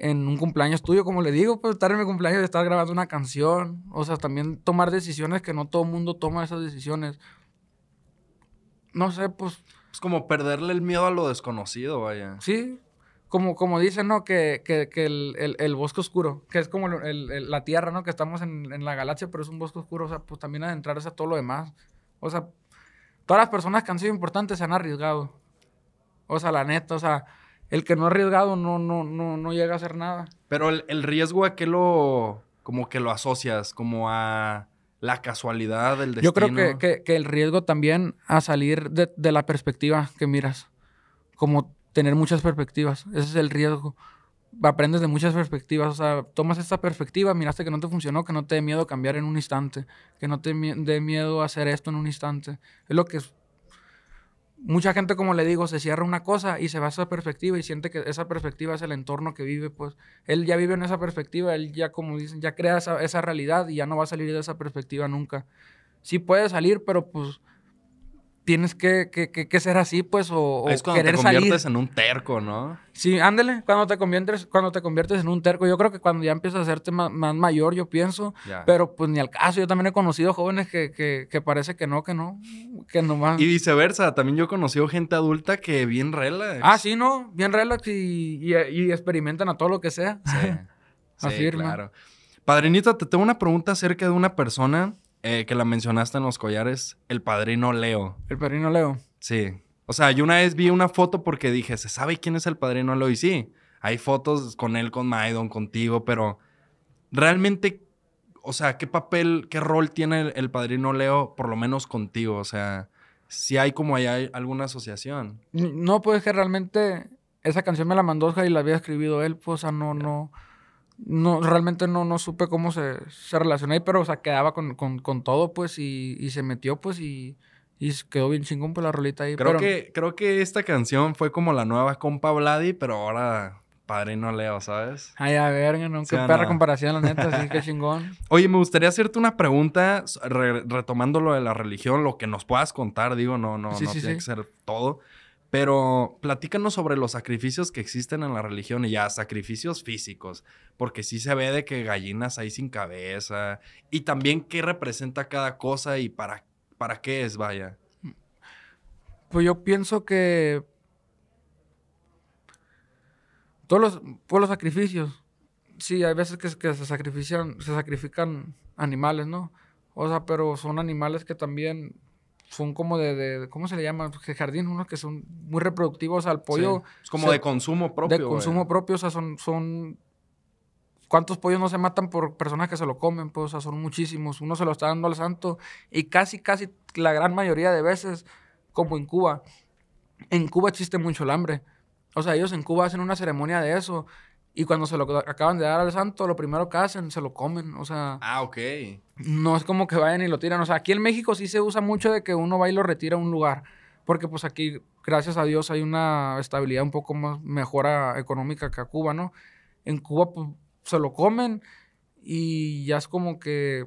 en un cumpleaños tuyo, como le digo, pues estar en mi cumpleaños, estar grabando una canción, o sea, también tomar decisiones que no todo el mundo toma esas decisiones. No sé, pues... Es como perderle el miedo a lo desconocido, vaya. Sí, como, como dicen, ¿no? Que, que, el, el, el, bosque oscuro, que es como el, la Tierra, ¿no? Que estamos en, en, la galaxia, pero es un bosque oscuro, o sea, pues también adentrarse a todo lo demás. O sea, todas las personas que han sido importantes se han arriesgado. O sea, la neta, o sea el que no ha arriesgado no, no, no, no llega a hacer nada. Pero el, riesgo a qué lo, como que lo asocias, como a la casualidad, del destino. Yo creo que, el riesgo también a salir de, de la perspectiva que miras, como tener muchas perspectivas, ese es el riesgo aprendes de muchas perspectivas. O sea, tomas esta perspectiva, miraste que no te funcionó, que no te dé miedo cambiar en un instante, que no te dé miedo hacer esto en un instante. Es lo que mucha gente, como le digo, se cierra una cosa y se va a esa perspectiva y siente que esa perspectiva es el entorno que vive, pues él ya vive en esa perspectiva, él ya, como dicen, ya crea esa, esa realidad y ya no va a salir de esa perspectiva nunca. Sí puede salir, pero pues tienes que, que, que, ser así, pues, o, o es cuando te conviertes en un terco, ¿no? Sí, ándale, cuando te conviertes, cuando te conviertes en un terco, yo creo que cuando ya empiezas a hacerte más, mayor, yo pienso, pero pues ni al caso, yo también he conocido jóvenes que, que, que parece que no, que no, que nomás. Y viceversa, también yo he conocido gente adulta que bien relax. Ah, sí, ¿no? Bien relax y, y, experimentan a todo lo que sea. Sí, sí claro. Padrinito, te tengo una pregunta acerca de una persona eh, que la mencionaste en los collares, el padrino Leo. El padrino Leo. Sí. O sea, yo una vez vi una foto porque dije, ¿se sabe quién es el padrino Leo? Y sí, hay fotos con él, con Maidon, contigo, pero realmente, o sea, ¿qué papel, qué rol tiene el, padrino Leo, por lo menos contigo? O sea, si hay como hay alguna asociación. No, pues que realmente esa canción me la mandó y la había escribido él, pues, o sea, no, no no, realmente no, no supe cómo se, se relacionó ahí, pero, o sea, quedaba con, con, con todo, pues, y, y, se metió, pues, y, y quedó bien chingón por pues, la rolita ahí. Creo, que, creo que esta canción fue como la nueva compa Vladi, pero ahora padre padrino Leo, ¿sabes? Ay, a ver, ¿no? Qué perra comparación, la neta, así que chingón. Oye, me gustaría hacerte una pregunta re retomando lo de la religión, lo que nos puedas contar, digo, no, no, no tiene que ser todo. Pero platícanos sobre los sacrificios que existen en la religión y ya sacrificios físicos, porque sí se ve de que gallinas hay sin cabeza y también qué representa cada cosa y para, para qué es, vaya. Pues yo pienso que todos los, pues los sacrificios, sí, hay veces que, que se, sacrifican, se sacrifican animales, ¿no? O sea, pero son animales que también son como de, de, ¿cómo se le llama? Pues, jardín, unos que son muy reproductivos al pollo. Es como de consumo propio. De consumo propio, o sea, son, son... ¿Cuántos pollos no se matan por personas que se lo comen? Pues, o sea, son muchísimos. Uno se lo está dando al santo y casi, casi la gran mayoría de veces, como en Cuba, en Cuba existe mucho el hambre. O sea, ellos en Cuba hacen una ceremonia de eso y cuando se lo acaban de dar al santo, lo primero que hacen, se lo comen, o sea... Ah, ok. No es como que vayan y lo tiran. O sea, aquí en México sí se usa mucho de que uno va y lo retira a un lugar. Porque pues aquí, gracias a Dios, hay una estabilidad un poco más mejora ah, económica que a Cuba, ¿no? En Cuba pues, se lo comen y ya es como que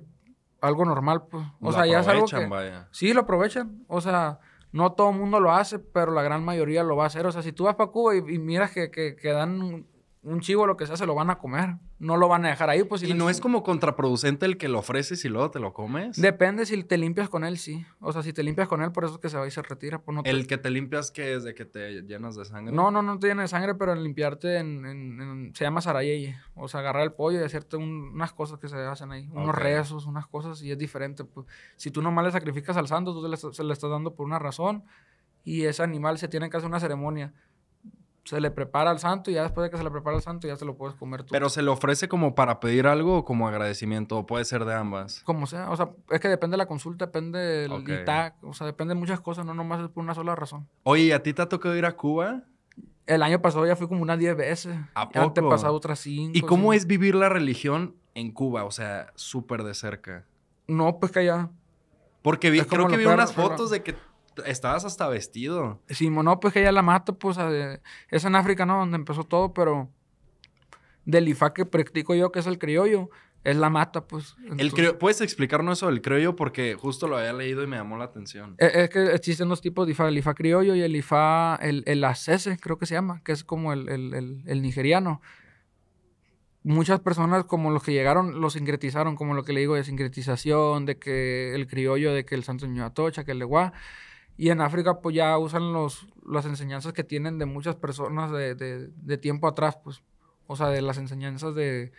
algo normal, pues. O sea, ya es algo que... Vaya. Sí, lo aprovechan. O sea, no todo el mundo lo hace, pero la gran mayoría lo va a hacer. O sea, si tú vas para Cuba y, miras que, que, que dan un chivo lo que sea se lo van a comer. No lo van a dejar ahí, pues. ¿Y no, es como contraproducente el que lo ofreces y luego te lo comes? Depende si te limpias con él, sí. O sea, si te limpias con él, por eso que se va y se retira. Pues, ¿El que te limpias que es de que te llenas de sangre? No, no, no te llenas de sangre, pero en limpiarte en, se llama sarayeye. O sea, agarrar el pollo y hacerte unas cosas que se hacen ahí. Unos rezos, unas cosas, y es diferente. Pues. si tú nomás le sacrificas al santo, tú se le estás dando por una razón y ese animal se tiene que hacer una ceremonia se le prepara al santo y ya después de que se le prepara al santo ya se lo puedes comer tú. Pero se le ofrece como para pedir algo o como agradecimiento, o puede ser de ambas. Como sea, o sea, es que depende de la consulta, depende del o sea, depende de muchas cosas, no nomás es por una sola razón. Oye, a ti te ha tocado ir a Cuba? El año pasado ya fui como unas 10 veces. ¿A poco? he pasado otras 5. ¿Y cómo es vivir la religión en Cuba? O sea, súper de cerca. No, pues que allá. Porque vi, creo que vi unas fotos de que estabas hasta vestido. Sí, no, pues que ella la mata, pues es en África, ¿no? Donde empezó todo, pero del IFA que practico yo, que es el criollo, es la mata, pues. El ¿Puedes explicarnos eso del criollo? Porque justo lo había leído y me llamó la atención. E, es, que existen dos tipos de IFA, el IFA criollo y el IFA, el, el creo que se llama, que es como el, nigeriano muchas personas como los que llegaron los sincretizaron, como lo que le digo de sincretización, de que el criollo, de que el santo atocha que el leguá. Y en África, pues ya usan los, las enseñanzas que tienen de muchas personas de, tiempo atrás, pues. O sea, de las enseñanzas de,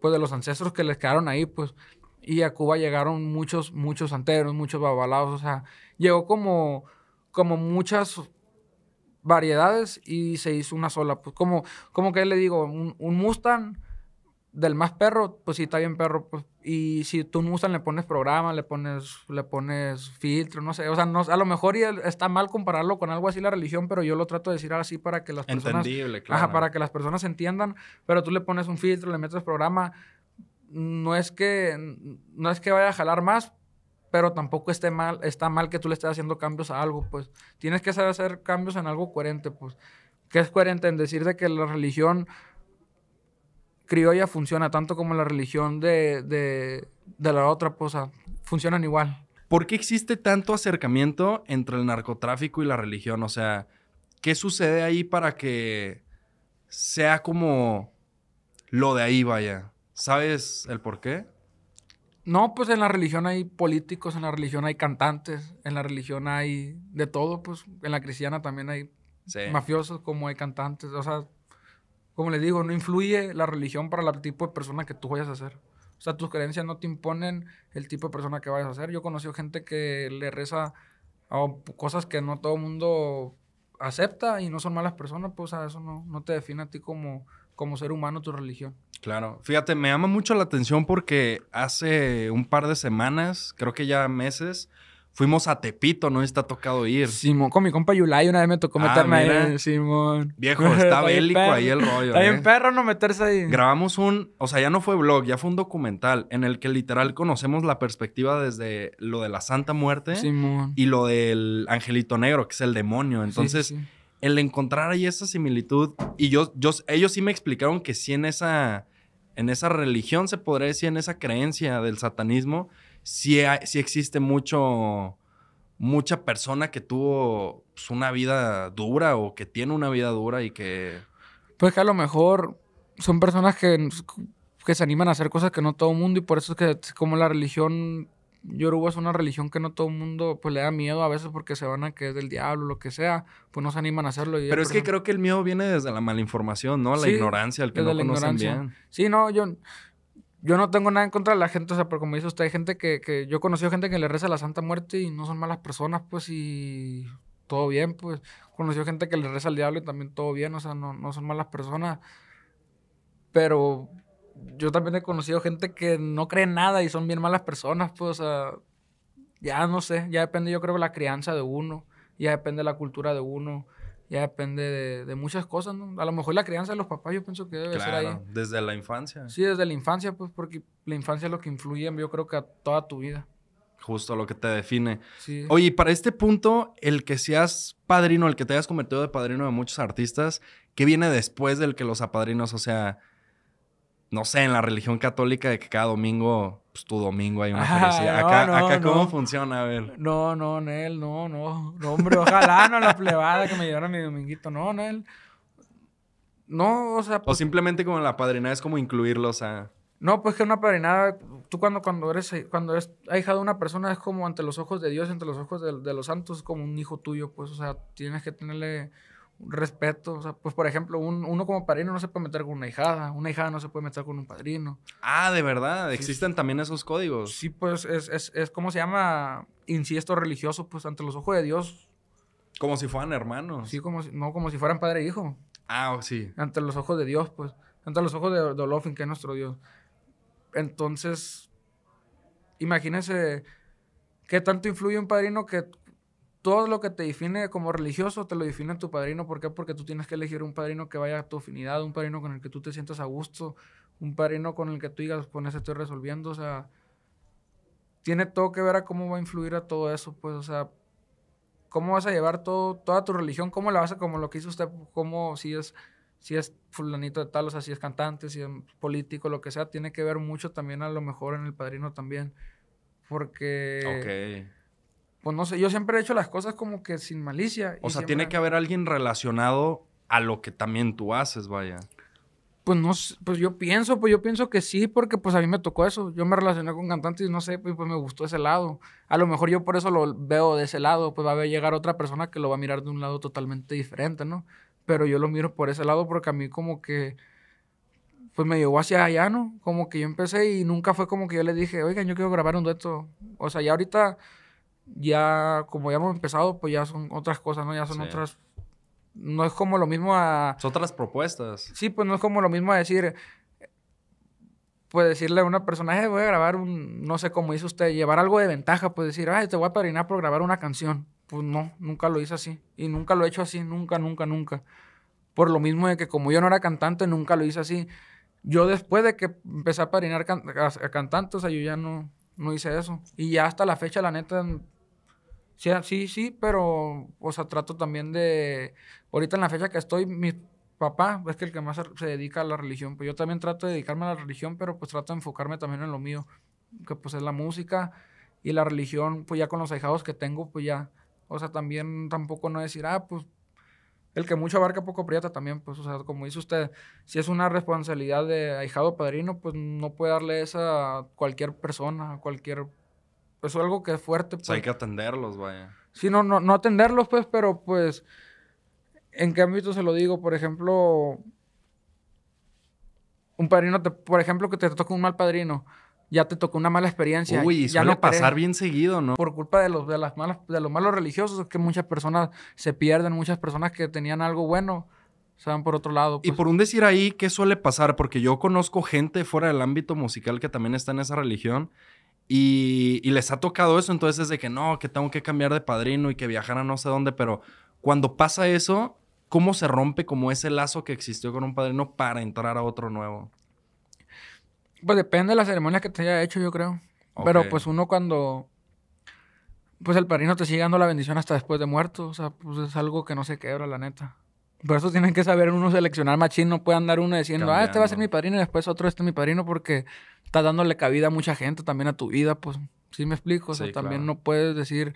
pues, de los ancestros que les quedaron ahí, pues. Y a Cuba llegaron muchos, muchos anteros, muchos babalaos, o sea, llegó como, como muchas variedades y se hizo una sola. Pues como, como que le digo, un, un Mustang del más perro, pues sí está bien perro, pues, y si tú no usas, le pones programa, le pones, le pones filtro, no sé. O sea, no, a lo mejor está mal compararlo con algo así la religión, pero yo lo trato de decir así para que las personas... Ajá, para que las personas entiendan, pero tú le pones un filtro, le metes programa. No es que, no es que vaya a jalar más, pero tampoco esté mal, está mal que tú le estés haciendo cambios a algo, pues. Tienes que saber hacer cambios en algo coherente, pues. Que es coherente en decir de que la religión criolla funciona tanto como la religión de, de, la otra, cosa, pues, funcionan igual. ¿Por qué existe tanto acercamiento entre el narcotráfico y la religión? O sea, ¿qué sucede ahí para que sea como lo de ahí vaya? ¿Sabes el por qué? No, pues en la religión hay políticos, en la religión hay cantantes, en la religión hay de todo, pues en la cristiana también hay mafiosos como hay cantantes, o sea, como les digo, no influye la religión para el tipo de persona que tú vayas a ser. O sea, tus creencias no te imponen el tipo de persona que vayas a ser. Yo conocí gente que le reza a cosas que no todo el mundo acepta y no son malas personas, pues o eso no, no te define a ti como, como ser humano tu religión. Claro, fíjate, me llama mucho la atención porque hace un par de semanas, creo que ya meses, Fuimos a Tepito, ¿no? Está tocado ir. Simón, con mi compa Yulay una vez me tocó ah, meterme ahí, Simón. Viejo, está bélico ahí el rollo. Está bien ¿eh? perro no meterse ahí. Grabamos un, o sea, ya no fue blog, ya fue un documental en el que literal conocemos la perspectiva desde lo de la Santa Muerte y lo del Angelito Negro, que es el demonio. Entonces, el encontrar ahí esa similitud y yo, yo, ellos sí me explicaron que sí en esa, en esa religión, se podría decir, en esa creencia del satanismo si existe mucho, mucha persona que tuvo pues, una vida dura o que tiene una vida dura y que... Pues que a lo mejor son personas que, que se animan a hacer cosas que no todo el mundo y por eso es que como la religión Yoruba es una religión que no todo el mundo pues le da miedo a veces porque se van a que es del diablo, o lo que sea, pues no se animan a hacerlo. Y Pero es que creo que el miedo viene desde la malinformación, ¿no? La ignorancia, el que no conocen bien. Sí, no, yo yo no tengo nada en contra de la gente, o sea, pero como dice usted, hay gente que, yo he conocido gente que le reza la Santa Muerte y no son malas personas, pues, y todo bien, pues. Conoció gente que le reza al diablo y también todo bien, o sea, no, son malas personas. Pero yo también he conocido gente que no cree nada y son bien malas personas, pues, ya no sé, ya depende, yo creo, de la crianza de uno, ya depende de la cultura de uno ya depende de, muchas cosas, ¿no? A lo mejor la crianza de los papás yo pienso que debe ser ahí. desde la infancia. Sí, desde la infancia, pues, porque la infancia es lo que influye, yo creo que a toda tu vida. Justo lo que te define. Oye, para este punto, el que seas padrino, el que te hayas convertido de padrino de muchos artistas, ¿qué viene después del que los apadrinos? O sea, no sé, en la religión católica de que cada domingo, pues tu domingo hay una felicidad. acá, ¿cómo funciona, a No, no, Nel, no, no. No, hombre, ojalá no la plebada que me llevara mi dominguito. No, Nel. No, o sea... o pues simplemente como la padrinada es como incluirlos, o sea... No, pues que una padrinada, tú cuando, cuando eres cuando eres hija de una persona es como ante los ojos de Dios, ante los ojos de, de los santos, es como un hijo tuyo, pues, o sea, tienes que tenerle respeto. O sea, pues por ejemplo, un, uno como padrino no se puede meter con una hijada, una hijada no se puede meter con un padrino. Ah, de verdad, existen también esos códigos. Sí, pues es, como se llama insisto, religioso, pues ante los ojos de Dios. Como si fueran hermanos. Sí, como si, no como si fueran padre e hijo. Ah, sí. Ante los ojos de Dios, pues. Ante los ojos de, Dolofin que es nuestro Dios. Entonces, imagínese qué tanto influye un padrino que todo lo que te define como religioso te lo define tu padrino. ¿Por qué? Porque tú tienes que elegir un padrino que vaya a tu afinidad, un padrino con el que tú te sientas a gusto, un padrino con el que tú digas, con estoy resolviendo. O sea, tiene todo que ver a cómo va a influir a todo eso, pues, o sea, cómo vas a llevar toda tu religión, cómo la vas a, como lo que hizo usted, cómo si es, si es fulanito de tal, o sea, si es cantante, si es político, lo que sea, tiene que ver mucho también a lo mejor en el padrino también, porque... Okay pues no sé, yo siempre he hecho las cosas como que sin malicia. O sea, tiene que haber alguien relacionado a lo que también tú haces, vaya. Pues no, pues yo pienso, pues yo pienso que sí, porque pues a mí me tocó eso. Yo me relacioné con cantantes y no sé, pues, pues me gustó ese lado. A lo mejor yo por eso lo veo de ese lado, pues va a llegar otra persona que lo va a mirar de un lado totalmente diferente, ¿no? Pero yo lo miro por ese lado porque a mí como que pues me llevó hacia allá, ¿no? Como que yo empecé y nunca fue como que yo le dije, oigan, yo quiero grabar un dueto. O sea, ya ahorita ya como ya hemos empezado, pues ya son otras cosas, ¿no? Ya son otras... No es como lo mismo a... Son otras propuestas. Sí, pues no es como lo mismo a decir... Pues decirle a una personaje, voy a grabar un... No sé cómo hizo usted, llevar algo de ventaja, pues decir, ay, te voy a padrinar por grabar una canción. Pues no, nunca lo hice así. Y nunca lo he hecho así, nunca, nunca, nunca. Por lo mismo de que como yo no era cantante, nunca lo hice así. Yo después de que empecé a parinar a, cantantes, o yo ya no, no hice eso. Y ya hasta la fecha, la neta, Ah, sí, sí, pero, o sea, trato también de, ahorita en la fecha que estoy, mi papá es que el que más se dedica a la religión, pues yo también trato de dedicarme a la religión, pero pues trato de enfocarme también en lo mío, que pues es la música y la religión, pues ya con los ahijados que tengo, pues ya, o sea, también tampoco no decir, ah, pues el que mucho abarca poco aprieta también, pues, o sea, como dice usted, si es una responsabilidad de ahijado padrino, pues no puede darle esa a cualquier persona, a cualquier es algo que es fuerte. Pues. hay que atenderlos, vaya. Sí, no, no, no atenderlos, pues, pero pues, ¿en qué ámbito se lo digo? Por ejemplo, un padrino, te, por ejemplo, que te toca un mal padrino, ya te tocó una mala experiencia. Uy, ya suele no pasar bien seguido, ¿no? Por culpa de los, de, las malas, de los malos religiosos, que muchas personas se pierden, muchas personas que tenían algo bueno se van por otro lado. Y pues. por un decir ahí, ¿qué suele pasar? Porque yo conozco gente fuera del ámbito musical que también está en esa religión y, les ha tocado eso, entonces es de que no, que tengo que cambiar de padrino y que viajar a no sé dónde, pero cuando pasa eso, ¿cómo se rompe como ese lazo que existió con un padrino para entrar a otro nuevo? Pues depende de la ceremonia que te haya hecho, yo creo. Pero pues uno cuando... Pues el padrino te sigue dando la bendición hasta después de muerto, o sea, pues es algo que no se quebra, la neta. Por eso tienen que saber uno seleccionar machín, no puede andar uno diciendo, ah, este va a ser mi padrino y después otro, este es mi padrino, porque estás dándole cabida a mucha gente también a tu vida, pues, ¿sí me explico? O sea, también no puedes decir,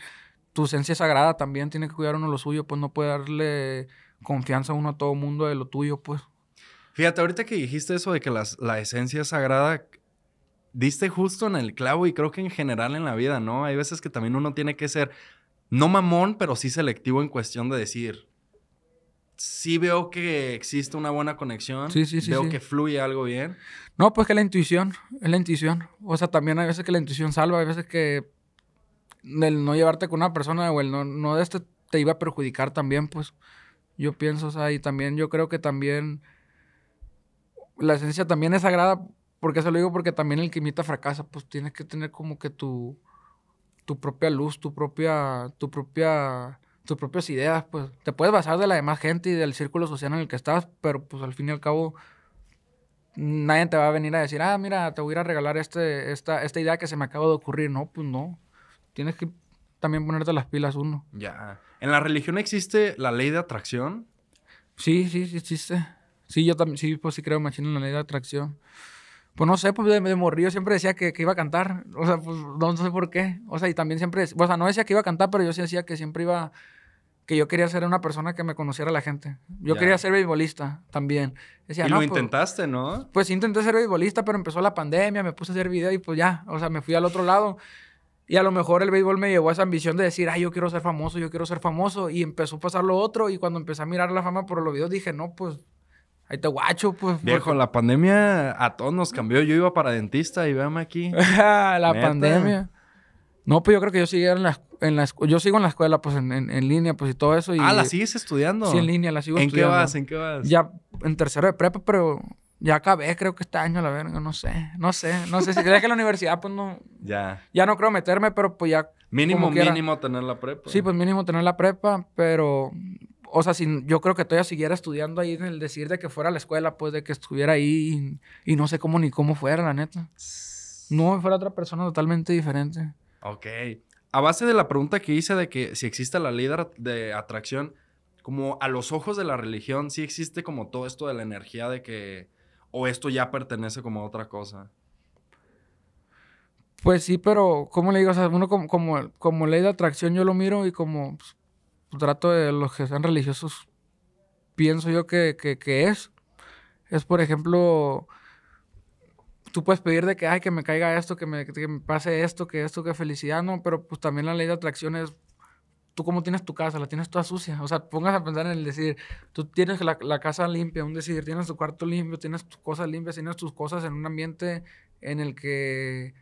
tu esencia sagrada, también tiene que cuidar uno lo suyo, pues no puede darle confianza a uno a todo mundo de lo tuyo, pues. Fíjate, ahorita que dijiste eso de que la esencia sagrada, diste justo en el clavo y creo que en general en la vida, ¿no? Hay veces que también uno tiene que ser, no mamón, pero sí selectivo en cuestión de decir, sí veo que existe una buena conexión. Sí, sí, sí. Veo que fluye algo bien. No, pues que la intuición, es la intuición. O sea, también hay veces que la intuición salva, hay veces que el no llevarte con una persona o el no, no de este te iba a perjudicar también, pues yo pienso, o sea, y también yo creo que también la esencia también es sagrada, porque se lo digo porque también el que imita fracasa, pues tienes que tener como que tu, tu propia luz, tu propia, tu propia tus propias ideas, pues te puedes basar de la demás gente y del círculo social en el que estás, pero pues al fin y al cabo nadie te va a venir a decir, ah, mira, te voy a ir a regalar este, esta, esta idea que se me acaba de ocurrir. No, pues no. Tienes que también ponerte las pilas uno. Ya. ¿En la religión existe la ley de atracción? Sí, sí, sí existe. Sí, yo también, sí, pues sí creo en la ley de atracción. Pues no sé, pues de, de siempre decía que, que, iba a cantar. O sea, pues no, sé por qué. O sea, y también siempre, o sea, no decía que iba a cantar, pero yo sí decía que siempre iba, que yo quería ser una persona que me conociera la gente. Yo quería ser beisbolista también. Decía, y lo pues intentaste, ¿no? Pues intenté ser beisbolista, pero empezó la pandemia, me puse a hacer video y pues ya, o sea, me fui al otro lado. Y a lo mejor el béisbol me llevó a esa ambición de decir, ay, yo quiero ser famoso, yo quiero ser famoso. Y empezó a pasar lo otro. Y cuando empecé a mirar la fama por los videos, dije, no, pues Ahí te guacho, pues. Viejo, la pandemia a todos nos cambió. Yo iba para dentista y véame aquí. Ah, la pandemia. No, pues yo creo que yo sigo en la, en yo sigo en la escuela, pues en, en, línea, pues y todo eso. ah, ¿la sigues estudiando? Sí, en línea, la sigo estudiando. ¿En qué vas? ¿En qué vas? Ya en tercero de prepa, pero ya acabé, creo que este año, la verga, no sé, no sé, no sé. Si crees que la universidad, pues no. Ya. Ya no creo meterme, pero pues ya. Mínimo, mínimo tener la prepa. Sí, pues mínimo tener la prepa, pero o sea, yo creo que todavía siguiera estudiando ahí en el decir de que fuera a la escuela, pues de que estuviera ahí y, no sé cómo ni cómo fuera, la neta. No, fuera otra persona totalmente diferente. Ok. A base de la pregunta que hice de que si existe la ley de atracción, como a los ojos de la religión, sí existe como todo esto de la energía de que, o esto ya pertenece como a otra cosa. Pues sí, pero ¿cómo le digo? O sea, uno como, como, ley de atracción yo lo miro y como pues, trato de los que sean religiosos, pienso yo que, que, es, es por ejemplo, tú puedes pedir de que, ay, que me caiga esto, que me, que me pase esto, que esto, que felicidad, no, pero pues también la ley de atracción es tú cómo tienes tu casa, la tienes toda sucia. O sea, pongas a pensar en el decir, tú tienes la, la, casa limpia, un decir, tienes tu cuarto limpio, tienes tus cosas limpias, tienes tus cosas en un ambiente en el que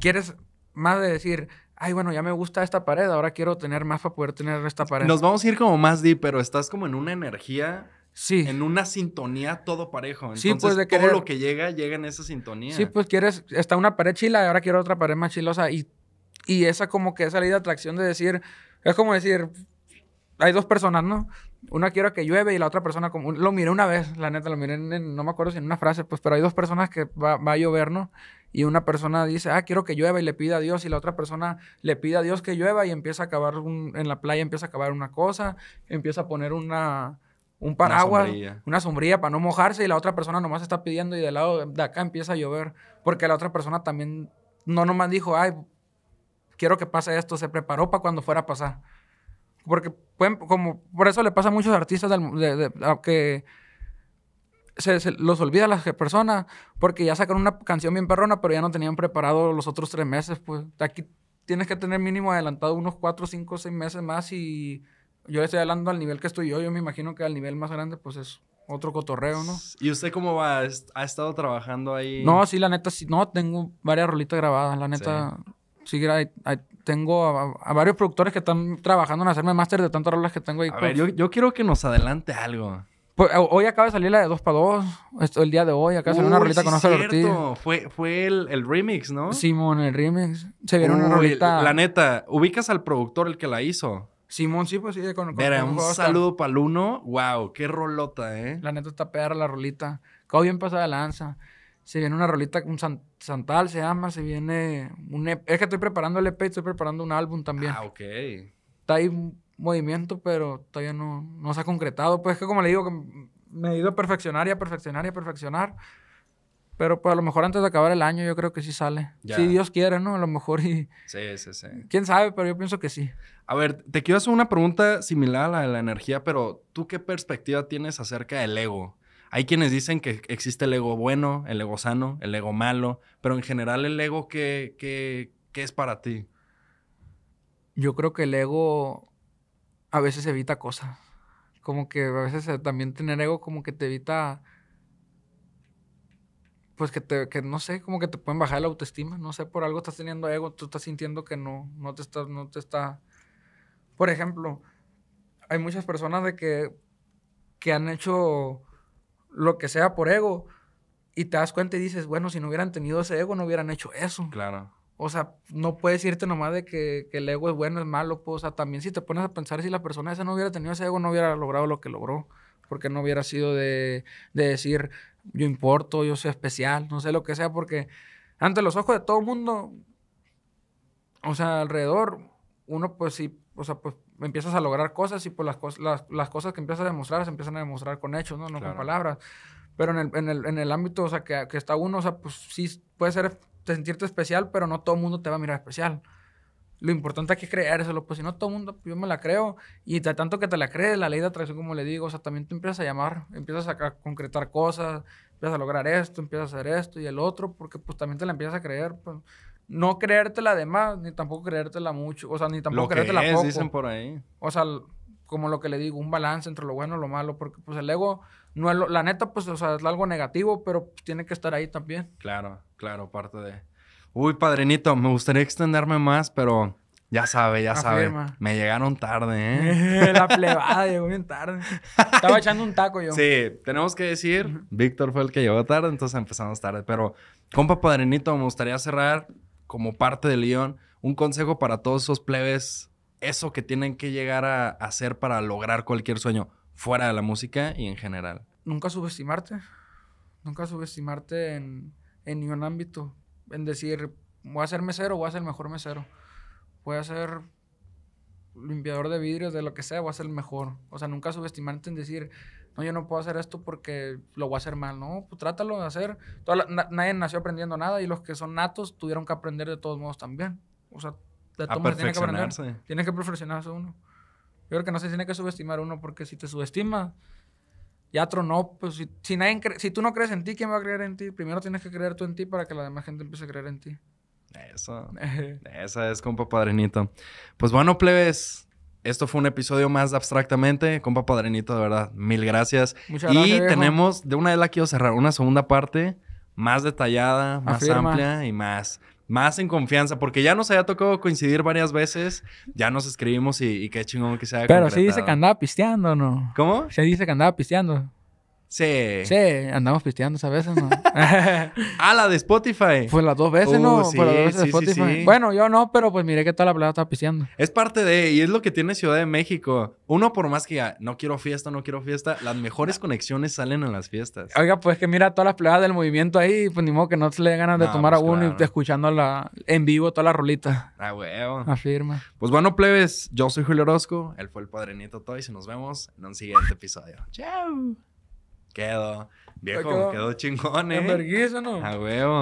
quieres más de decir, ay, bueno, ya me gusta esta pared, ahora quiero tener más para poder tener esta pared. Nos vamos a ir como más deep, pero estás como en una energía En una sintonía todo parejo. Entonces, sí, pues de todo lo que llega, llega en esa sintonía. Sí, pues quieres, está una pared chila y ahora quiero otra pared más chilosa. Y, y esa como que esa ley de atracción de decir, es como decir, hay dos personas, ¿no? Una quiero que llueve y la otra persona como, lo miré una vez, la neta, lo miré, no me acuerdo si en una frase, pues, pero hay dos personas que va a llover, ¿no? y una persona dice, ah, quiero que llueva y le pide a Dios, y la otra persona le pide a Dios que llueva y empieza a acabar en la playa, empieza a acabar una cosa, empieza a poner una, un paraguas, una sombrilla. para no mojarse, y la otra persona nomás está pidiendo y del lado de acá empieza a llover, porque la otra persona también no nomás dijo, ay, quiero que pase esto, se preparó para cuando fuera a pasar. Porque pueden, como, por eso le pasa a muchos artistas que se, los olvida la las personas porque ya sacaron una canción bien perrona, pero ya no tenían preparado los otros tres meses. Pues aquí tienes que tener mínimo adelantado unos cuatro, cinco, seis meses más y yo estoy hablando al nivel que estoy yo, yo me imagino que al nivel más grande pues es otro cotorreo, ¿no? ¿Y usted cómo va? ¿Ha estado trabajando ahí? No, sí, la neta, sí, no, tengo varias rolitas grabadas, la neta, sí, tengo a, varios productores que están trabajando en hacerme máster de tantas rolas que tengo ahí. A pues. ver, yo, yo quiero que nos adelante algo. Pues, eh, hoy acaba de salir la de 2 para 2 El día de hoy acaba de salir una rolita con Oscar Ortiz. Fue, fue el, remix, ¿no? Simón, el remix. Se viene una rolita. La neta, ubicas al productor el que la hizo. Simón, sí, pues sí, con, Mira, un saludo para uno. Wow, qué rolota, ¿eh? La neta está pegada la rolita. Acabo bien pasada de lanza. Se viene una rolita, con Santal se llama, se viene un e Es que estoy preparando el EP, estoy preparando un álbum también. Ah, ok. Está ahí movimiento, pero todavía no, no se ha concretado. Pues es que como le digo, me he ido a perfeccionar y a perfeccionar y a perfeccionar. Pero pues a lo mejor antes de acabar el año yo creo que sí sale. Si Dios quiere, ¿no? A lo mejor y... Sí, sí, sí. ¿Quién sabe? Pero yo pienso que sí. A ver, te quiero hacer una pregunta similar a la de la energía, pero ¿tú qué perspectiva tienes acerca del ego? Hay quienes dicen que existe el ego bueno, el ego sano, el ego malo, pero en general el ego, ¿qué, qué, qué es para ti? Yo creo que el ego a veces evita cosas. Como que a veces eh, también tener ego como que te evita... Pues que te, que no sé, como que te pueden bajar la autoestima, no sé, por algo estás teniendo ego, tú estás sintiendo que no, no te está, no te está... Por ejemplo, hay muchas personas de que, que han hecho lo que sea por ego y te das cuenta y dices, bueno, si no hubieran tenido ese ego, no hubieran hecho eso. Claro. O sea, no puedes irte nomás de que, que el ego es bueno, es malo. Pues, o sea, también si te pones a pensar, si la persona esa no hubiera tenido ese ego, no hubiera logrado lo que logró. Porque no hubiera sido de, de decir, yo importo, yo soy especial, no sé lo que sea. Porque ante los ojos de todo el mundo, o sea, alrededor, uno pues sí, o sea, pues empiezas a lograr cosas y pues las, las, cosas que empiezas a demostrar se empiezan a demostrar con hechos, no, no con palabras. Pero en el, en el, en el ámbito, o sea, que, que, está uno, o sea, pues sí puede ser te sentirte especial, pero no todo el mundo te va a mirar especial. Lo importante aquí es que creérselo, pues si no todo el mundo, yo me la creo, y tanto que te la crees, la ley de atracción, como le digo, o sea, también tú empiezas a llamar, empiezas a, concretar cosas, empiezas a lograr esto, empiezas a hacer esto y el otro, porque pues también te la empiezas a creer, pues no creértela de más, ni tampoco creértela mucho, o sea, ni tampoco creértela que dicen por ahí. O sea, como lo que le digo, un balance entre lo bueno y lo malo, porque pues el ego no la neta, pues, o sea, es algo negativo, pero pues, tiene que estar ahí también. Claro, claro, parte de... Uy, padrinito, me gustaría extenderme más, pero ya sabe, ya sabe. Me llegaron tarde, ¿eh? la plebada llegó bien tarde. Estaba echando un taco yo. Sí, tenemos que decir, Víctor fue el que llegó tarde, entonces empezamos tarde. Pero, compa padrinito, me gustaría cerrar como parte del León... un consejo para todos esos plebes, eso que tienen que llegar a hacer para lograr cualquier sueño fuera de la música y en general. Nunca subestimarte, nunca subestimarte en, en ningún ámbito, en decir, voy a ser mesero, voy a ser el mejor mesero, voy a ser limpiador de vidrios, de lo que sea, voy a ser el mejor. O sea, nunca subestimarte en decir, no, yo no puedo hacer esto porque lo voy a hacer mal. No, pues trátalo de hacer. Toda nadie nació aprendiendo nada y los que son natos tuvieron que aprender de todos modos también. O sea, de todos tiene que aprender. Tiene que perfeccionarse uno. Yo creo que no se tiene que subestimar uno porque si te subestima, ya tronó. Pues si, nadie si tú no crees en ti, ¿quién va a creer en ti? Primero tienes que creer tú en ti para que la demás gente empiece a creer en ti. Eso. esa es, compa padrinito. Pues bueno, plebes. Esto fue un episodio más abstractamente. Compa padrinito, de verdad. Mil gracias. Muchas Y tenemos, de una vez la quiero cerrar, una segunda parte más detallada, más amplia y más más en confianza, porque ya nos había tocado coincidir varias veces, ya nos escribimos y, qué chingón que se Pero sí se dice que andaba pisteando, ¿no? ¿Cómo? Se dice que andaba pisteando. Sí. Sí, andamos pisteando a veces, ¿no? Ah, la de Spotify. Pues las dos veces, ¿no? Sí, bueno, yo no, pero pues miré que toda la plata estaba pisteando. Es parte de, y es lo que tiene Ciudad de México. Uno, por más que ah, no quiero fiesta, no quiero fiesta, las mejores conexiones salen en las fiestas. Oiga, pues que mira toda la plebada del movimiento ahí, pues ni modo que no se le ganan ganas de tomar a pues, uno y escuchando en vivo toda la rolita. Ah, huevo. Afirma. Pues bueno, plebes, yo soy Julio Orozco, él fue el Nieto todo y nos vemos en un siguiente episodio. Chao. Quedó. Viejo, quedó, chingón, eh. ¿no? A huevo.